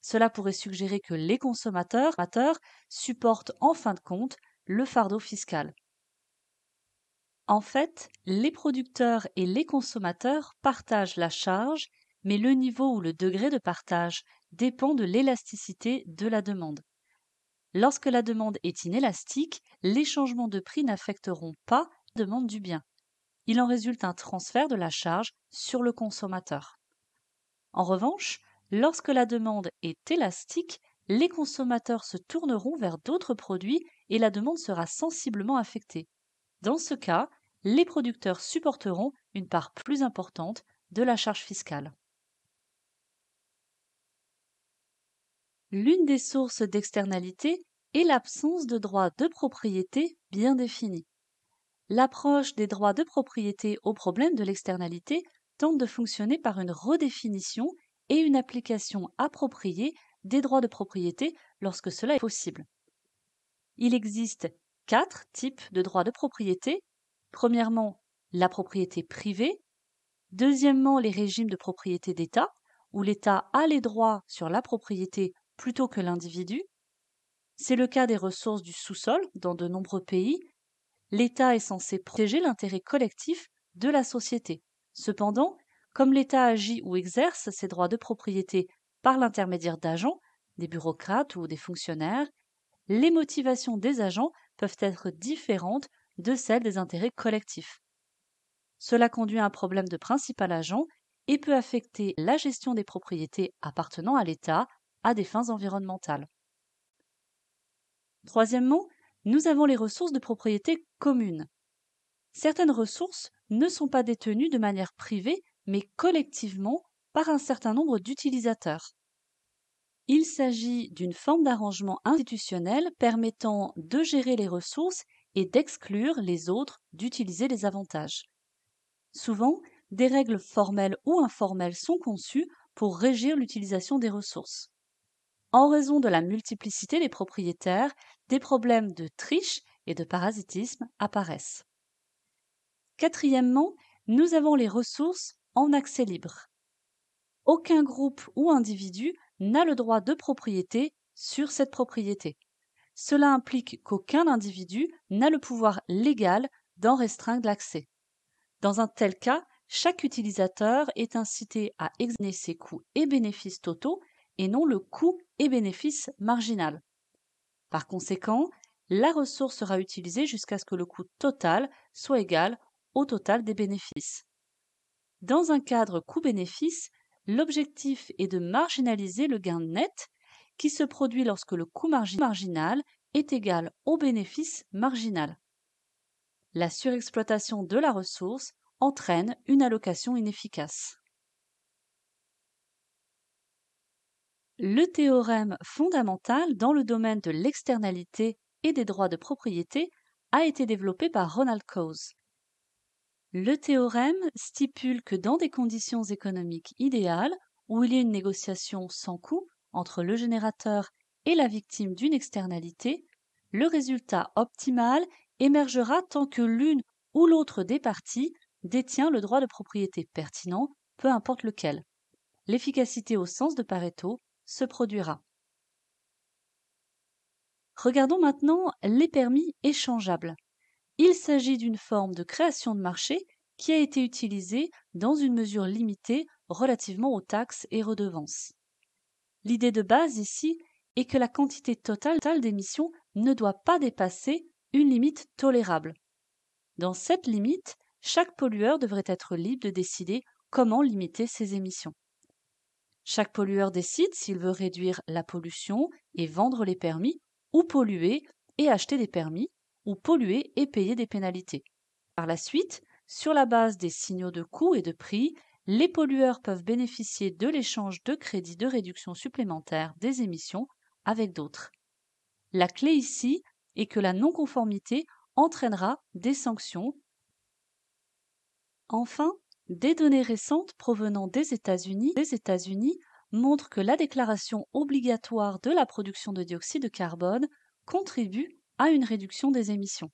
Cela pourrait suggérer que les consommateurs supportent en fin de compte le fardeau fiscal. En fait, les producteurs et les consommateurs partagent la charge mais le niveau ou le degré de partage dépend de l'élasticité de la demande. Lorsque la demande est inélastique, les changements de prix n'affecteront pas la demande du bien. Il en résulte un transfert de la charge sur le consommateur. En revanche, lorsque la demande est élastique, les consommateurs se tourneront vers d'autres produits et la demande sera sensiblement affectée. Dans ce cas, les producteurs supporteront une part plus importante de la charge fiscale. l'une des sources d'externalité est l'absence de droits de propriété bien définis. L'approche des droits de propriété au problème de l'externalité tente de fonctionner par une redéfinition et une application appropriée des droits de propriété lorsque cela est possible. Il existe quatre types de droits de propriété. Premièrement, la propriété privée. Deuxièmement, les régimes de propriété d'État, où l'État a les droits sur la propriété plutôt que l'individu. C'est le cas des ressources du sous-sol dans de nombreux pays. L'État est censé protéger l'intérêt collectif de la société. Cependant, comme l'État agit ou exerce ses droits de propriété par l'intermédiaire d'agents, des bureaucrates ou des fonctionnaires, les motivations des agents peuvent être différentes de celles des intérêts collectifs. Cela conduit à un problème de principal agent et peut affecter la gestion des propriétés appartenant à l'État, des fins environnementales. Troisièmement, nous avons les ressources de propriété commune. Certaines ressources ne sont pas détenues de manière privée, mais collectivement par un certain nombre d'utilisateurs. Il s'agit d'une forme d'arrangement institutionnel permettant de gérer les ressources et d'exclure les autres d'utiliser les avantages. Souvent, des règles formelles ou informelles sont conçues pour régir l'utilisation des ressources en raison de la multiplicité des propriétaires, des problèmes de triche et de parasitisme apparaissent. Quatrièmement, nous avons les ressources en accès libre. Aucun groupe ou individu n'a le droit de propriété sur cette propriété. Cela implique qu'aucun individu n'a le pouvoir légal d'en restreindre l'accès. Dans un tel cas, chaque utilisateur est incité à examiner ses coûts et bénéfices totaux et non le coût et bénéfice marginal. Par conséquent, la ressource sera utilisée jusqu'à ce que le coût total soit égal au total des bénéfices. Dans un cadre coût-bénéfice, l'objectif est de marginaliser le gain net qui se produit lorsque le coût marginal est égal au bénéfice marginal. La surexploitation de la ressource entraîne une allocation inefficace. le théorème fondamental dans le domaine de l'externalité et des droits de propriété a été développé par Ronald Coase. Le théorème stipule que dans des conditions économiques idéales, où il y a une négociation sans coût entre le générateur et la victime d'une externalité, le résultat optimal émergera tant que l'une ou l'autre des parties détient le droit de propriété pertinent, peu importe lequel. L'efficacité au sens de Pareto se produira. Regardons maintenant les permis échangeables. Il s'agit d'une forme de création de marché qui a été utilisée dans une mesure limitée relativement aux taxes et redevances. L'idée de base ici est que la quantité totale d'émissions ne doit pas dépasser une limite tolérable. Dans cette limite, chaque pollueur devrait être libre de décider comment limiter ses émissions. Chaque pollueur décide s'il veut réduire la pollution et vendre les permis, ou polluer et acheter des permis, ou polluer et payer des pénalités. Par la suite, sur la base des signaux de coût et de prix, les pollueurs peuvent bénéficier de l'échange de crédits de réduction supplémentaire des émissions avec d'autres. La clé ici est que la non-conformité entraînera des sanctions. Enfin, des données récentes provenant des États-Unis montrent que la déclaration obligatoire de la production de dioxyde de carbone contribue à une réduction des émissions.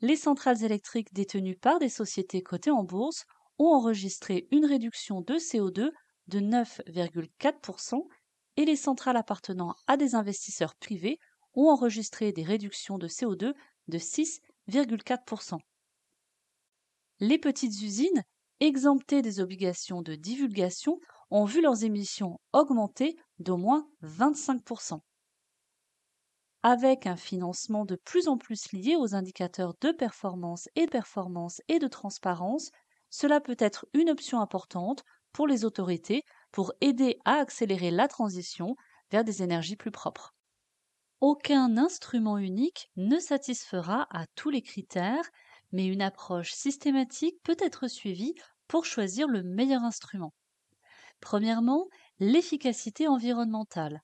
Les centrales électriques détenues par des sociétés cotées en bourse ont enregistré une réduction de CO2 de 9,4% et les centrales appartenant à des investisseurs privés ont enregistré des réductions de CO2 de 6,4% les petites usines, exemptées des obligations de divulgation, ont vu leurs émissions augmenter d'au moins 25%. Avec un financement de plus en plus lié aux indicateurs de performance et de performance et de transparence, cela peut être une option importante pour les autorités pour aider à accélérer la transition vers des énergies plus propres. Aucun instrument unique ne satisfera à tous les critères mais une approche systématique peut être suivie pour choisir le meilleur instrument. Premièrement, l'efficacité environnementale.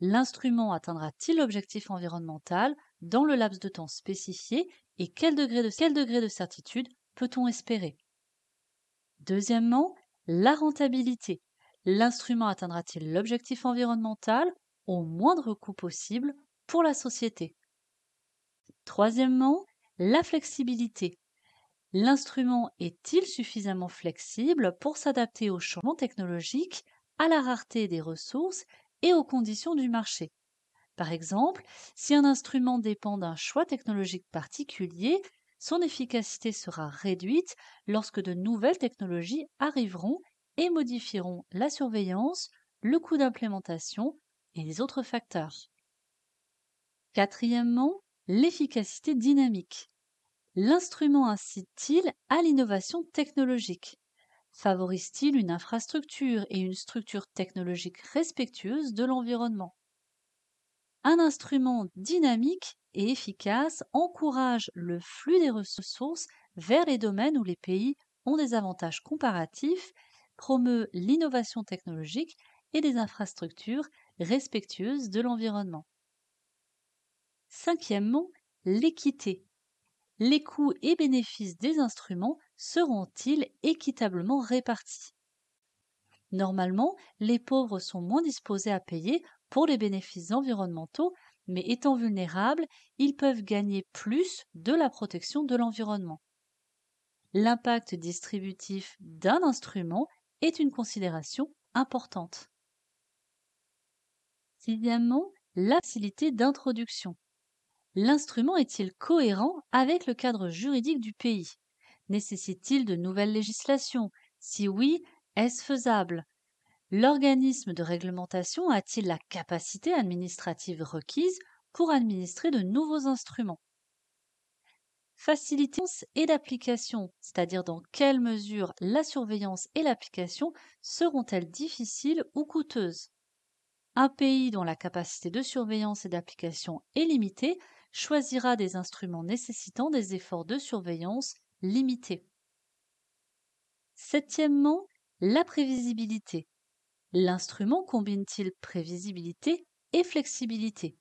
L'instrument atteindra-t-il l'objectif environnemental dans le laps de temps spécifié et quel degré de, degré de certitude peut-on espérer Deuxièmement, la rentabilité. L'instrument atteindra-t-il l'objectif environnemental au moindre coût possible pour la société Troisièmement, la flexibilité. L'instrument est-il suffisamment flexible pour s'adapter aux changements technologiques, à la rareté des ressources et aux conditions du marché Par exemple, si un instrument dépend d'un choix technologique particulier, son efficacité sera réduite lorsque de nouvelles technologies arriveront et modifieront la surveillance, le coût d'implémentation et les autres facteurs. Quatrièmement, l'efficacité dynamique. L'instrument incite-t-il à l'innovation technologique Favorise-t-il une infrastructure et une structure technologique respectueuse de l'environnement Un instrument dynamique et efficace encourage le flux des ressources vers les domaines où les pays ont des avantages comparatifs, promeut l'innovation technologique et des infrastructures respectueuses de l'environnement. Cinquièmement, l'équité. Les coûts et bénéfices des instruments seront-ils équitablement répartis Normalement, les pauvres sont moins disposés à payer pour les bénéfices environnementaux, mais étant vulnérables, ils peuvent gagner plus de la protection de l'environnement. L'impact distributif d'un instrument est une considération importante. Sixièmement, la d'introduction l'instrument est-il cohérent avec le cadre juridique du pays Nécessite-t-il de nouvelles législations Si oui, est-ce faisable L'organisme de réglementation a-t-il la capacité administrative requise pour administrer de nouveaux instruments Facilité et d'application, c'est-à-dire dans quelle mesure la surveillance et l'application seront-elles difficiles ou coûteuses Un pays dont la capacité de surveillance et d'application est limitée choisira des instruments nécessitant des efforts de surveillance limités. Septièmement, la prévisibilité. L'instrument combine-t-il prévisibilité et flexibilité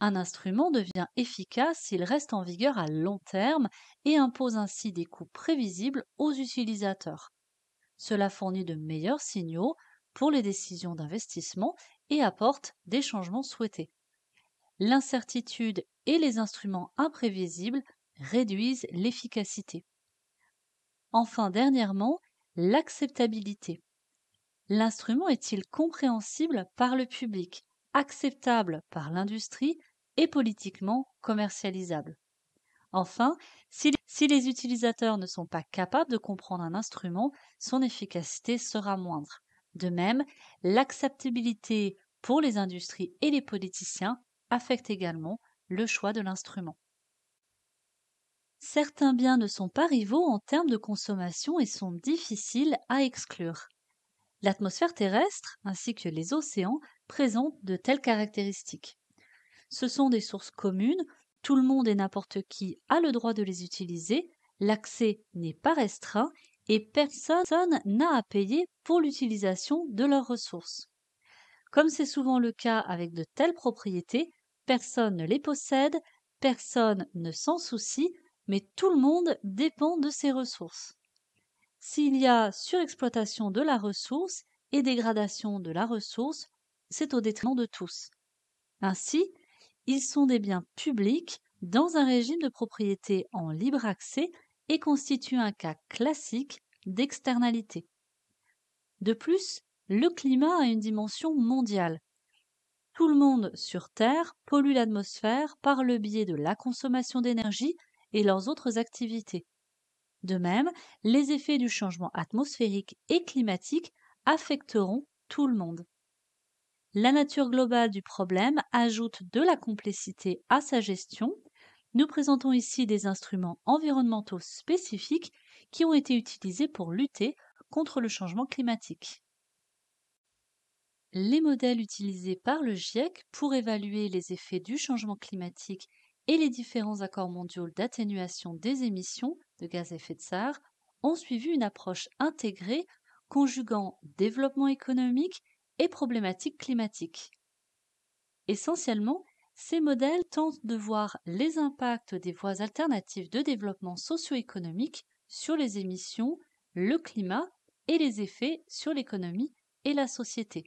Un instrument devient efficace s'il reste en vigueur à long terme et impose ainsi des coûts prévisibles aux utilisateurs. Cela fournit de meilleurs signaux pour les décisions d'investissement et apporte des changements souhaités. L'incertitude et les instruments imprévisibles réduisent l'efficacité. Enfin, dernièrement, l'acceptabilité. L'instrument est-il compréhensible par le public, acceptable par l'industrie et politiquement commercialisable Enfin, si, les utilisateurs ne sont pas capables de comprendre un instrument, son efficacité sera moindre. De même, l'acceptabilité pour les industries et les politiciens affecte également le choix de l'instrument. Certains biens ne sont pas rivaux en termes de consommation et sont difficiles à exclure. L'atmosphère terrestre ainsi que les océans présentent de telles caractéristiques. Ce sont des sources communes, tout le monde et n'importe qui a le droit de les utiliser, l'accès n'est pas restreint et personne n'a à payer pour l'utilisation de leurs ressources. Comme c'est souvent le cas avec de telles propriétés, personne ne les possède, personne ne s'en soucie, mais tout le monde dépend de ses ressources. S'il y a surexploitation de la ressource et dégradation de la ressource, c'est au détriment de tous. Ainsi, ils sont des biens publics dans un régime de propriété en libre accès et constituent un cas classique d'externalité. De plus, le climat a une dimension mondiale tout le monde sur Terre pollue l'atmosphère par le biais de la consommation d'énergie et leurs autres activités. De même, les effets du changement atmosphérique et climatique affecteront tout le monde. La nature globale du problème ajoute de la complexité à sa gestion. Nous présentons ici des instruments environnementaux spécifiques qui ont été utilisés pour lutter contre le changement climatique les modèles utilisés par le GIEC pour évaluer les effets du changement climatique et les différents accords mondiaux d'atténuation des émissions de gaz à effet de serre ont suivi une approche intégrée conjuguant développement économique et problématiques climatiques. Essentiellement, ces modèles tentent de voir les impacts des voies alternatives de développement socio-économique sur les émissions, le climat et les effets sur l'économie et la société.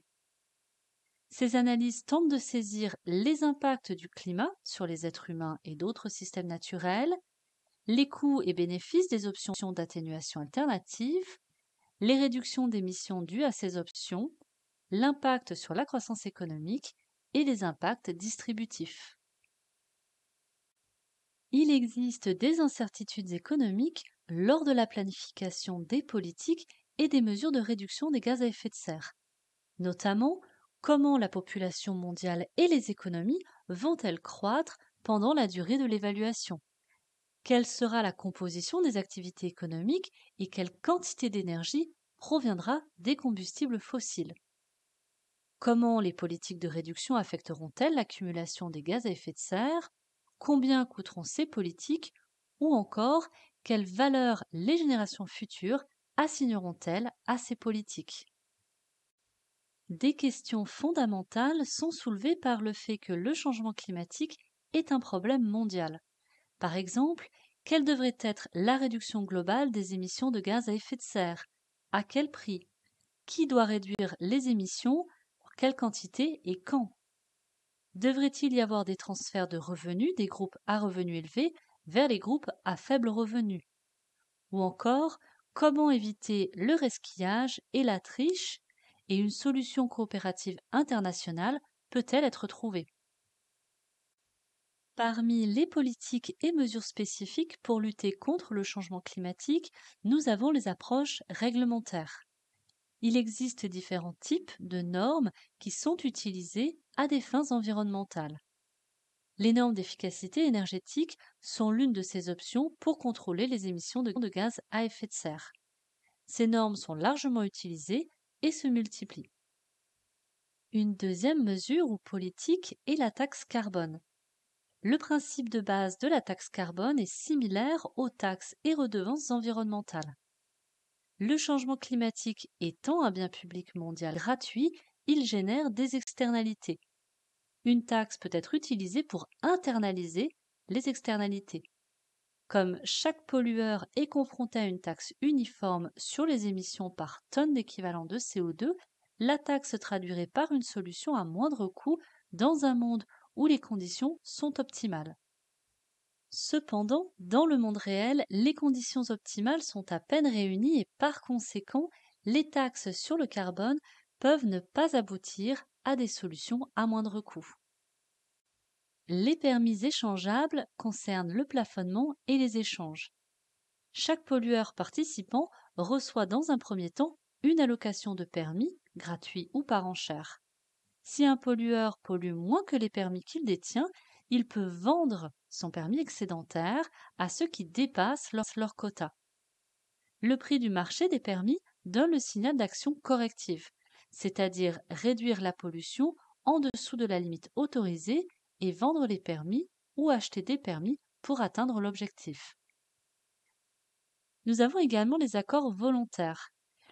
Ces analyses tentent de saisir les impacts du climat sur les êtres humains et d'autres systèmes naturels, les coûts et bénéfices des options d'atténuation alternative, les réductions d'émissions dues à ces options, l'impact sur la croissance économique et les impacts distributifs. Il existe des incertitudes économiques lors de la planification des politiques et des mesures de réduction des gaz à effet de serre, notamment comment la population mondiale et les économies vont-elles croître pendant la durée de l'évaluation Quelle sera la composition des activités économiques et quelle quantité d'énergie proviendra des combustibles fossiles Comment les politiques de réduction affecteront-elles l'accumulation des gaz à effet de serre Combien coûteront ces politiques Ou encore, quelle valeur les générations futures assigneront-elles à ces politiques des questions fondamentales sont soulevées par le fait que le changement climatique est un problème mondial. Par exemple, quelle devrait être la réduction globale des émissions de gaz à effet de serre À quel prix Qui doit réduire les émissions Pour quelle quantité et quand Devrait-il y avoir des transferts de revenus des groupes à revenus élevés vers les groupes à faible revenu Ou encore, comment éviter le resquillage et la triche et une solution coopérative internationale peut-elle être trouvée Parmi les politiques et mesures spécifiques pour lutter contre le changement climatique, nous avons les approches réglementaires. Il existe différents types de normes qui sont utilisées à des fins environnementales. Les normes d'efficacité énergétique sont l'une de ces options pour contrôler les émissions de gaz à effet de serre. Ces normes sont largement utilisées et se multiplient. Une deuxième mesure ou politique est la taxe carbone. Le principe de base de la taxe carbone est similaire aux taxes et redevances environnementales. Le changement climatique étant un bien public mondial gratuit, il génère des externalités. Une taxe peut être utilisée pour internaliser les externalités. Comme chaque pollueur est confronté à une taxe uniforme sur les émissions par tonne d'équivalent de CO2, la taxe se traduirait par une solution à moindre coût dans un monde où les conditions sont optimales. Cependant, dans le monde réel, les conditions optimales sont à peine réunies et par conséquent, les taxes sur le carbone peuvent ne pas aboutir à des solutions à moindre coût. Les permis échangeables concernent le plafonnement et les échanges. Chaque pollueur participant reçoit dans un premier temps une allocation de permis, gratuit ou par enchère. Si un pollueur pollue moins que les permis qu'il détient, il peut vendre son permis excédentaire à ceux qui dépassent leur, leur quota. Le prix du marché des permis donne le signal d'action corrective, c'est-à-dire réduire la pollution en dessous de la limite autorisée et vendre les permis ou acheter des permis pour atteindre l'objectif. Nous avons également les accords volontaires.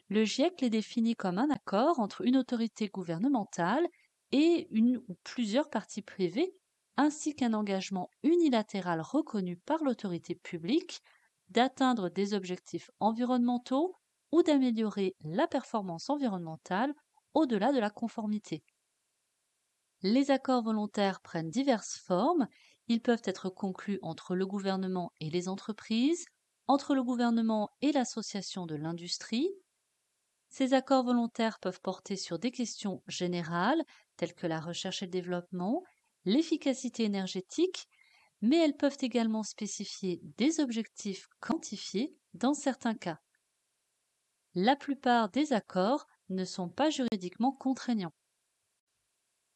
Le GIEC les définit comme un accord entre une autorité gouvernementale et une ou plusieurs parties privées, ainsi qu'un engagement unilatéral reconnu par l'autorité publique d'atteindre des objectifs environnementaux ou d'améliorer la performance environnementale au-delà de la conformité. Les accords volontaires prennent diverses formes. Ils peuvent être conclus entre le gouvernement et les entreprises, entre le gouvernement et l'association de l'industrie. Ces accords volontaires peuvent porter sur des questions générales telles que la recherche et le développement, l'efficacité énergétique, mais elles peuvent également spécifier des objectifs quantifiés dans certains cas. La plupart des accords ne sont pas juridiquement contraignants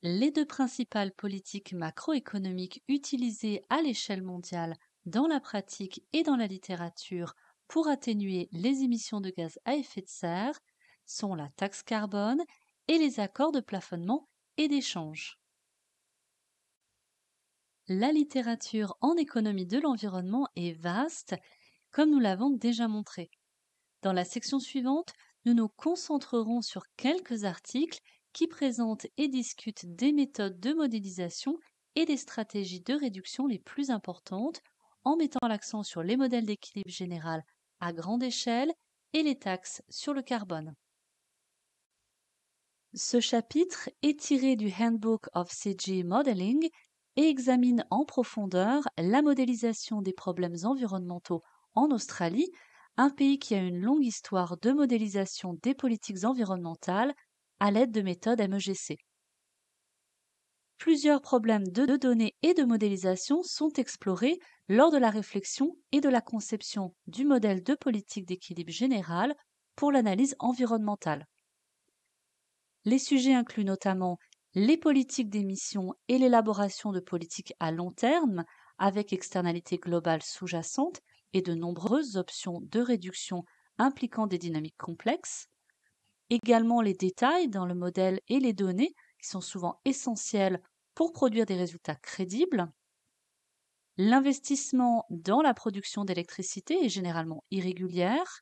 les deux principales politiques macroéconomiques utilisées à l'échelle mondiale dans la pratique et dans la littérature pour atténuer les émissions de gaz à effet de serre sont la taxe carbone et les accords de plafonnement et d'échange. La littérature en économie de l'environnement est vaste, comme nous l'avons déjà montré. Dans la section suivante, nous nous concentrerons sur quelques articles qui présente et discute des méthodes de modélisation et des stratégies de réduction les plus importantes en mettant l'accent sur les modèles d'équilibre général à grande échelle et les taxes sur le carbone. Ce chapitre est tiré du Handbook of CG Modeling et examine en profondeur la modélisation des problèmes environnementaux en Australie, un pays qui a une longue histoire de modélisation des politiques environnementales à l'aide de méthodes MEGC. Plusieurs problèmes de données et de modélisation sont explorés lors de la réflexion et de la conception du modèle de politique d'équilibre général pour l'analyse environnementale. Les sujets incluent notamment les politiques d'émission et l'élaboration de politiques à long terme avec externalités globales sous-jacentes et de nombreuses options de réduction impliquant des dynamiques complexes, également les détails dans le modèle et les données qui sont souvent essentiels pour produire des résultats crédibles. L'investissement dans la production d'électricité est généralement irrégulière.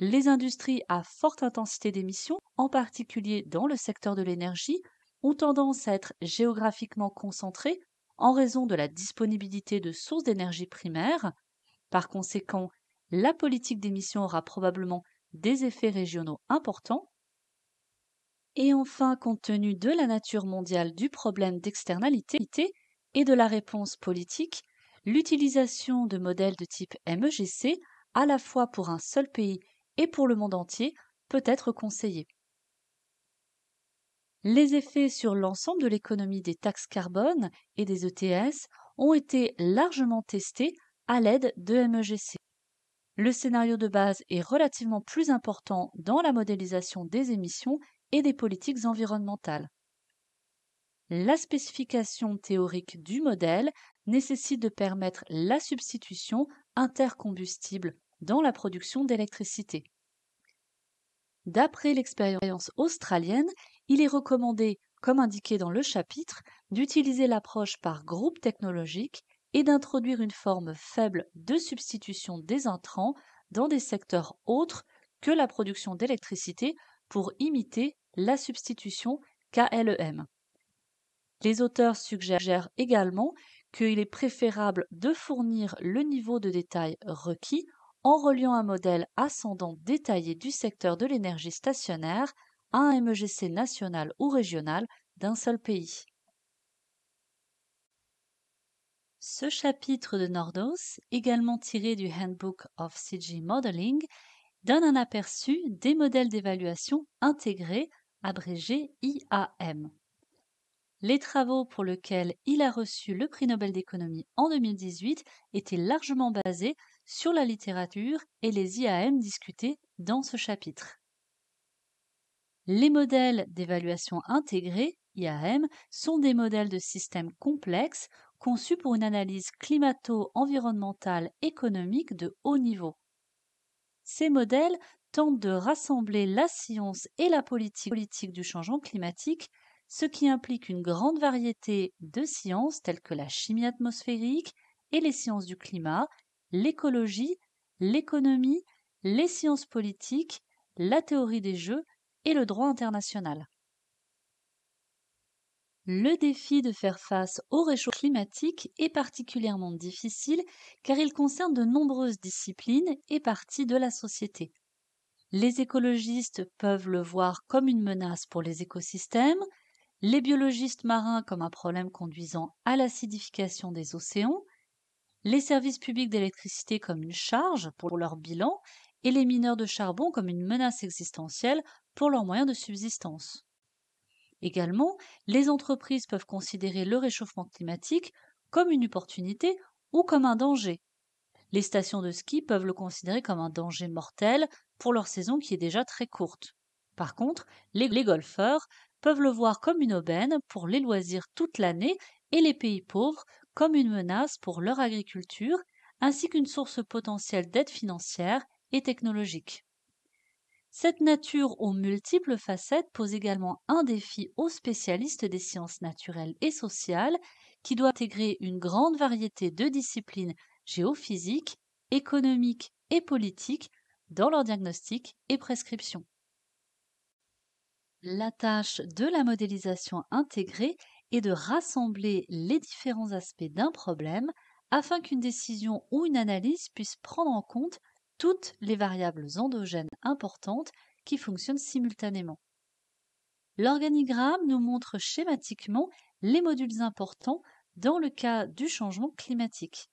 Les industries à forte intensité d'émissions, en particulier dans le secteur de l'énergie, ont tendance à être géographiquement concentrées en raison de la disponibilité de sources d'énergie primaires. Par conséquent, la politique d'émission aura probablement des effets régionaux importants. Et enfin, compte tenu de la nature mondiale du problème d'externalité et de la réponse politique, l'utilisation de modèles de type MEGC, à la fois pour un seul pays et pour le monde entier, peut être conseillée. Les effets sur l'ensemble de l'économie des taxes carbone et des ETS ont été largement testés à l'aide de MEGC. Le scénario de base est relativement plus important dans la modélisation des émissions et des politiques environnementales. La spécification théorique du modèle nécessite de permettre la substitution intercombustible dans la production d'électricité. D'après l'expérience australienne, il est recommandé, comme indiqué dans le chapitre, d'utiliser l'approche par groupe technologique et d'introduire une forme faible de substitution des intrants dans des secteurs autres que la production d'électricité pour imiter la substitution KLEM. Les auteurs suggèrent également qu'il est préférable de fournir le niveau de détail requis en reliant un modèle ascendant détaillé du secteur de l'énergie stationnaire à un MEGC national ou régional d'un seul pays. Ce chapitre de Nordos, également tiré du Handbook of CG Modeling, donne un aperçu des modèles d'évaluation intégrés, abrégés IAM. Les travaux pour lesquels il a reçu le prix Nobel d'économie en 2018 étaient largement basés sur la littérature et les IAM discutés dans ce chapitre. Les modèles d'évaluation intégrés, IAM, sont des modèles de systèmes complexes conçu pour une analyse climato-environnementale économique de haut niveau. Ces modèles tentent de rassembler la science et la politique, politique du changement climatique, ce qui implique une grande variété de sciences telles que la chimie atmosphérique et les sciences du climat, l'écologie, l'économie, les sciences politiques, la théorie des jeux et le droit international. Le défi de faire face au réchauffement climatique est particulièrement difficile car il concerne de nombreuses disciplines et parties de la société. Les écologistes peuvent le voir comme une menace pour les écosystèmes, les biologistes marins comme un problème conduisant à l'acidification des océans, les services publics d'électricité comme une charge pour leur bilan et les mineurs de charbon comme une menace existentielle pour leurs moyens de subsistance. Également, les entreprises peuvent considérer le réchauffement climatique comme une opportunité ou comme un danger. Les stations de ski peuvent le considérer comme un danger mortel pour leur saison qui est déjà très courte. Par contre, les, golfeurs peuvent le voir comme une aubaine pour les loisirs toute l'année et les pays pauvres comme une menace pour leur agriculture ainsi qu'une source potentielle d'aide financière et technologique. Cette nature aux multiples facettes pose également un défi aux spécialistes des sciences naturelles et sociales qui doivent intégrer une grande variété de disciplines géophysiques, économiques et politiques dans leur diagnostic et prescription. La tâche de la modélisation intégrée est de rassembler les différents aspects d'un problème afin qu'une décision ou une analyse puisse prendre en compte toutes les variables endogènes importantes qui fonctionnent simultanément. L'organigramme nous montre schématiquement les modules importants dans le cas du changement climatique.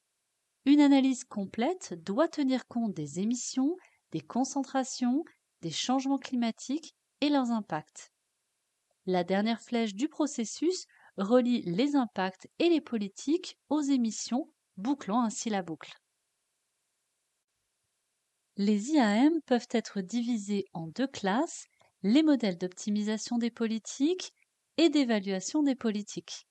Une analyse complète doit tenir compte des émissions, des concentrations, des changements climatiques et leurs impacts. La dernière flèche du processus relie les impacts et les politiques aux émissions, bouclant ainsi la boucle. Les IAM peuvent être divisés en deux classes, les modèles d'optimisation des politiques et d'évaluation des politiques.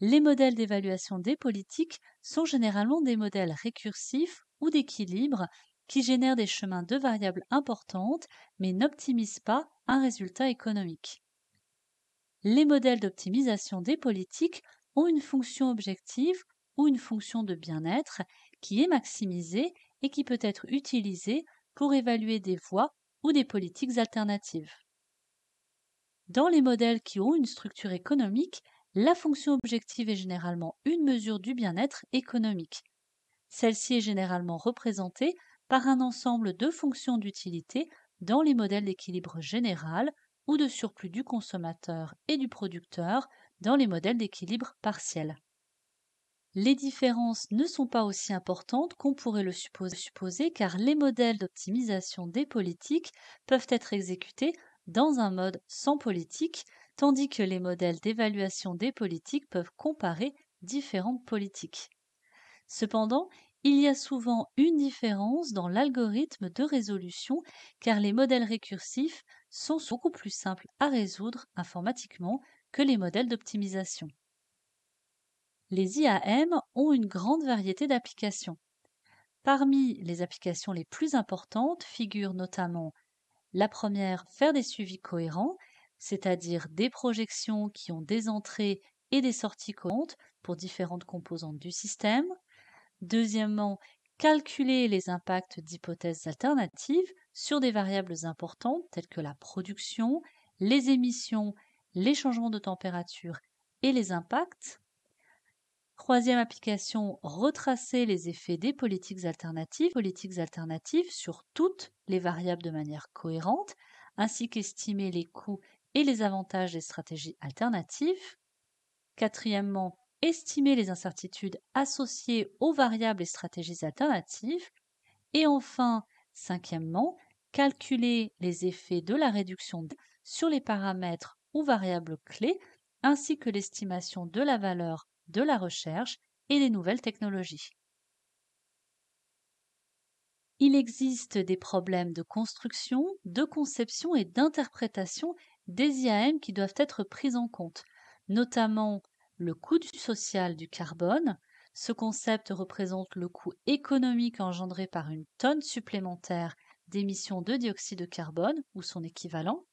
Les modèles d'évaluation des politiques sont généralement des modèles récursifs ou d'équilibre qui génèrent des chemins de variables importantes mais n'optimisent pas un résultat économique. Les modèles d'optimisation des politiques ont une fonction objective ou une fonction de bien-être qui est maximisée et qui peut être utilisée pour évaluer des voies ou des politiques alternatives. Dans les modèles qui ont une structure économique, la fonction objective est généralement une mesure du bien-être économique. Celle-ci est généralement représentée par un ensemble de fonctions d'utilité dans les modèles d'équilibre général ou de surplus du consommateur et du producteur dans les modèles d'équilibre partiel les différences ne sont pas aussi importantes qu'on pourrait le supposer, car les modèles d'optimisation des politiques peuvent être exécutés dans un mode sans politique, tandis que les modèles d'évaluation des politiques peuvent comparer différentes politiques. Cependant, il y a souvent une différence dans l'algorithme de résolution car les modèles récursifs sont beaucoup plus simples à résoudre informatiquement que les modèles d'optimisation les IAM ont une grande variété d'applications. Parmi les applications les plus importantes figurent notamment la première, faire des suivis cohérents, c'est-à-dire des projections qui ont des entrées et des sorties cohérentes pour différentes composantes du système. Deuxièmement, calculer les impacts d'hypothèses alternatives sur des variables importantes telles que la production, les émissions, les changements de température et les impacts. Troisième application, retracer les effets des politiques alternatives, politiques alternatives sur toutes les variables de manière cohérente, ainsi qu'estimer les coûts et les avantages des stratégies alternatives. Quatrièmement, estimer les incertitudes associées aux variables et stratégies alternatives. Et enfin, cinquièmement, calculer les effets de la réduction sur les paramètres ou variables clés, ainsi que l'estimation de la valeur de la recherche et des nouvelles technologies. Il existe des problèmes de construction, de conception et d'interprétation des IAM qui doivent être pris en compte, notamment le coût du social du carbone. Ce concept représente le coût économique engendré par une tonne supplémentaire d'émissions de dioxyde de carbone ou son équivalent,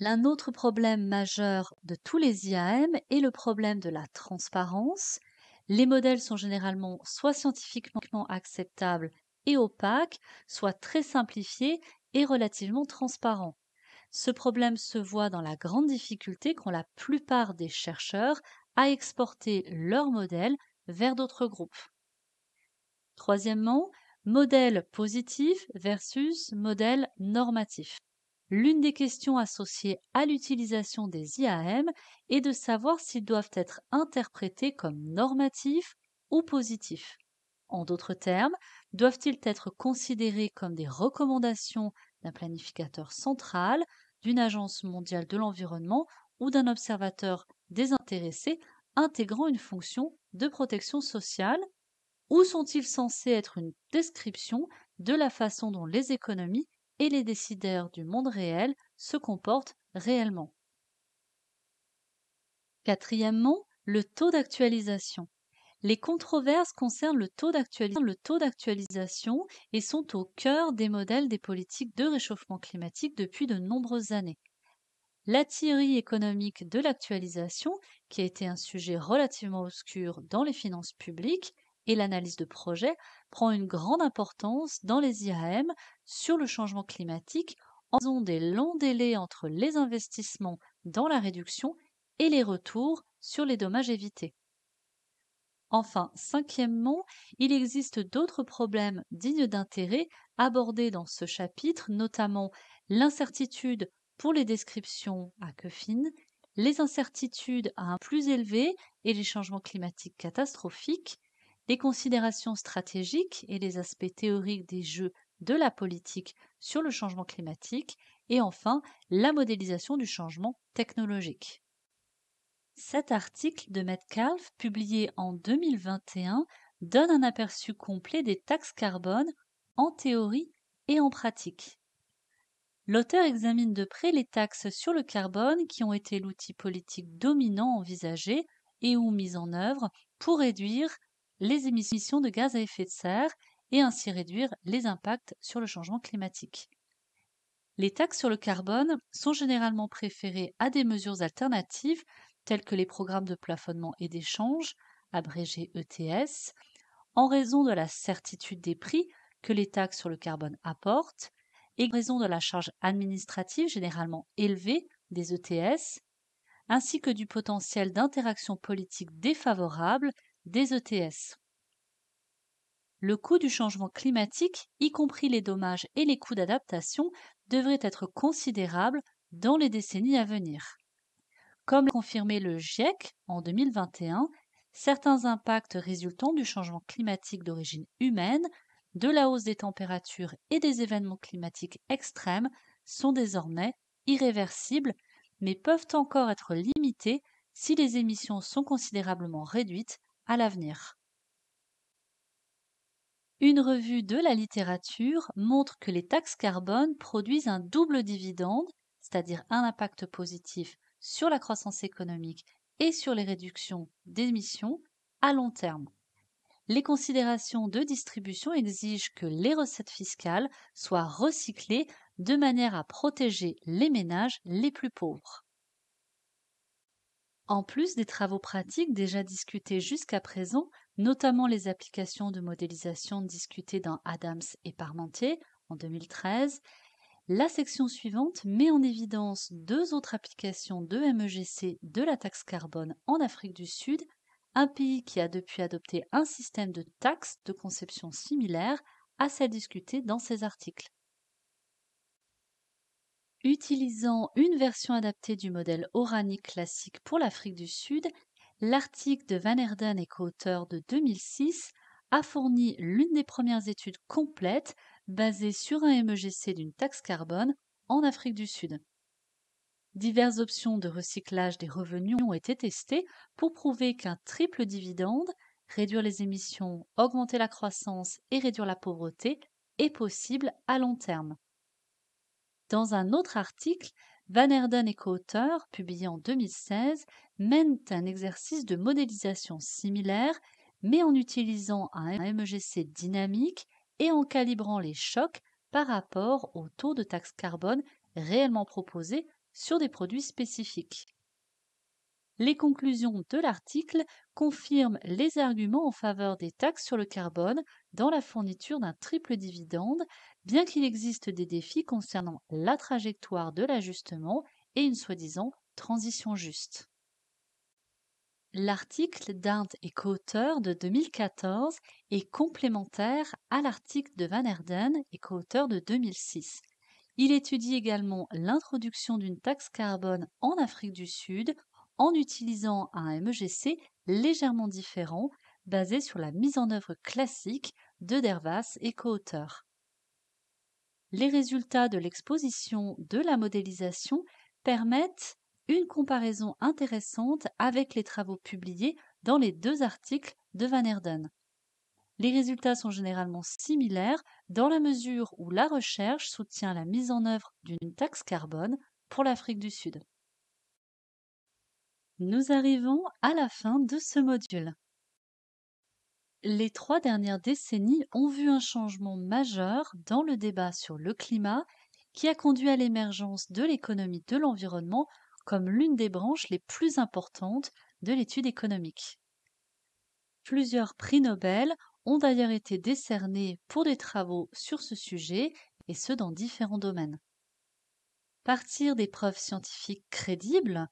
L'un autre problème majeur de tous les IAM est le problème de la transparence. Les modèles sont généralement soit scientifiquement acceptables et opaques, soit très simplifiés et relativement transparents. Ce problème se voit dans la grande difficulté qu'ont la plupart des chercheurs à exporter leurs modèles vers d'autres groupes. Troisièmement, modèle positif versus modèle normatif. L'une des questions associées à l'utilisation des IAM est de savoir s'ils doivent être interprétés comme normatifs ou positifs. En d'autres termes, doivent-ils être considérés comme des recommandations d'un planificateur central, d'une agence mondiale de l'environnement ou d'un observateur désintéressé intégrant une fonction de protection sociale Ou sont-ils censés être une description de la façon dont les économies et les décideurs du monde réel se comportent réellement. Quatrièmement, le taux d'actualisation. Les controverses concernent le taux d'actualisation et sont au cœur des modèles des politiques de réchauffement climatique depuis de nombreuses années. La théorie économique de l'actualisation, qui a été un sujet relativement obscur dans les finances publiques, et l'analyse de projet prend une grande importance dans les IAM sur le changement climatique en raison des longs délais entre les investissements dans la réduction et les retours sur les dommages évités. Enfin, cinquièmement, il existe d'autres problèmes dignes d'intérêt abordés dans ce chapitre, notamment l'incertitude pour les descriptions à que fine, les incertitudes à un plus élevé et les changements climatiques catastrophiques, les considérations stratégiques et les aspects théoriques des jeux de la politique sur le changement climatique et enfin la modélisation du changement technologique. Cet article de Metcalf, publié en 2021, donne un aperçu complet des taxes carbone en théorie et en pratique. L'auteur examine de près les taxes sur le carbone qui ont été l'outil politique dominant envisagé et ou mis en œuvre pour réduire les émissions de gaz à effet de serre et ainsi réduire les impacts sur le changement climatique. Les taxes sur le carbone sont généralement préférées à des mesures alternatives telles que les programmes de plafonnement et d'échange, abrégés ETS, en raison de la certitude des prix que les taxes sur le carbone apportent et en raison de la charge administrative généralement élevée des ETS, ainsi que du potentiel d'interaction politique défavorable des ETS. Le coût du changement climatique, y compris les dommages et les coûts d'adaptation, devrait être considérable dans les décennies à venir. Comme l'a confirmé le GIEC en 2021, certains impacts résultant du changement climatique d'origine humaine, de la hausse des températures et des événements climatiques extrêmes sont désormais irréversibles, mais peuvent encore être limités si les émissions sont considérablement réduites à l'avenir. Une revue de la littérature montre que les taxes carbone produisent un double dividende, c'est-à-dire un impact positif sur la croissance économique et sur les réductions d'émissions à long terme. Les considérations de distribution exigent que les recettes fiscales soient recyclées de manière à protéger les ménages les plus pauvres. En plus des travaux pratiques déjà discutés jusqu'à présent, notamment les applications de modélisation discutées dans Adams et Parmentier en 2013, la section suivante met en évidence deux autres applications de MEGC de la taxe carbone en Afrique du Sud, un pays qui a depuis adopté un système de taxe de conception similaire à celle discutée dans ces articles. Utilisant une version adaptée du modèle oranique classique pour l'Afrique du Sud, l'article de Van Erden et co-auteur de 2006 a fourni l'une des premières études complètes basées sur un MEGC d'une taxe carbone en Afrique du Sud. Diverses options de recyclage des revenus ont été testées pour prouver qu'un triple dividende, réduire les émissions, augmenter la croissance et réduire la pauvreté, est possible à long terme. Dans un autre article, Van Erden et co-auteurs, publié en 2016, mènent un exercice de modélisation similaire, mais en utilisant un MEGC dynamique et en calibrant les chocs par rapport au taux de taxe carbone réellement proposé sur des produits spécifiques. Les conclusions de l'article confirment les arguments en faveur des taxes sur le carbone dans la fourniture d'un triple dividende bien qu'il existe des défis concernant la trajectoire de l'ajustement et une soi-disant transition juste. L'article d'Arndt et coauteur de 2014 est complémentaire à l'article de Van Erden et co-auteur de 2006. Il étudie également l'introduction d'une taxe carbone en Afrique du Sud en utilisant un MEGC légèrement différent basé sur la mise en œuvre classique de Dervas et coauteur les résultats de l'exposition de la modélisation permettent une comparaison intéressante avec les travaux publiés dans les deux articles de Van Erden. Les résultats sont généralement similaires dans la mesure où la recherche soutient la mise en œuvre d'une taxe carbone pour l'Afrique du Sud. Nous arrivons à la fin de ce module. Les trois dernières décennies ont vu un changement majeur dans le débat sur le climat qui a conduit à l'émergence de l'économie de l'environnement comme l'une des branches les plus importantes de l'étude économique. Plusieurs prix Nobel ont d'ailleurs été décernés pour des travaux sur ce sujet et ce dans différents domaines. Partir des preuves scientifiques crédibles,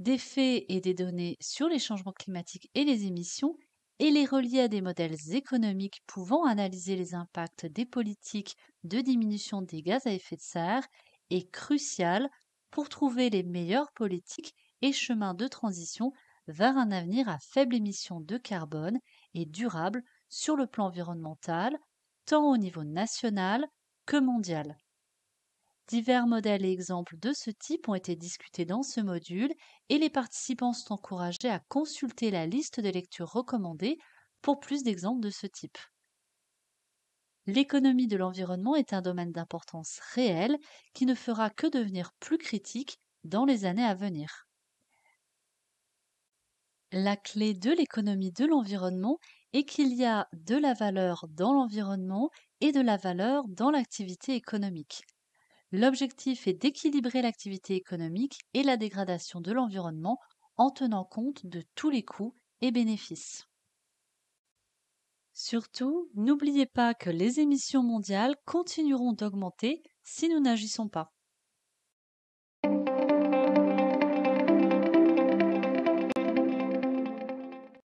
des faits et des données sur les changements climatiques et les émissions et les relier à des modèles économiques pouvant analyser les impacts des politiques de diminution des gaz à effet de serre est crucial pour trouver les meilleures politiques et chemins de transition vers un avenir à faible émission de carbone et durable sur le plan environnemental, tant au niveau national que mondial. Divers modèles et exemples de ce type ont été discutés dans ce module et les participants sont encouragés à consulter la liste de lectures recommandées pour plus d'exemples de ce type. L'économie de l'environnement est un domaine d'importance réelle qui ne fera que devenir plus critique dans les années à venir. La clé de l'économie de l'environnement est qu'il y a de la valeur dans l'environnement et de la valeur dans l'activité économique. L'objectif est d'équilibrer l'activité économique et la dégradation de l'environnement en tenant compte de tous les coûts et bénéfices. Surtout, n'oubliez pas que les émissions mondiales continueront d'augmenter si nous n'agissons pas.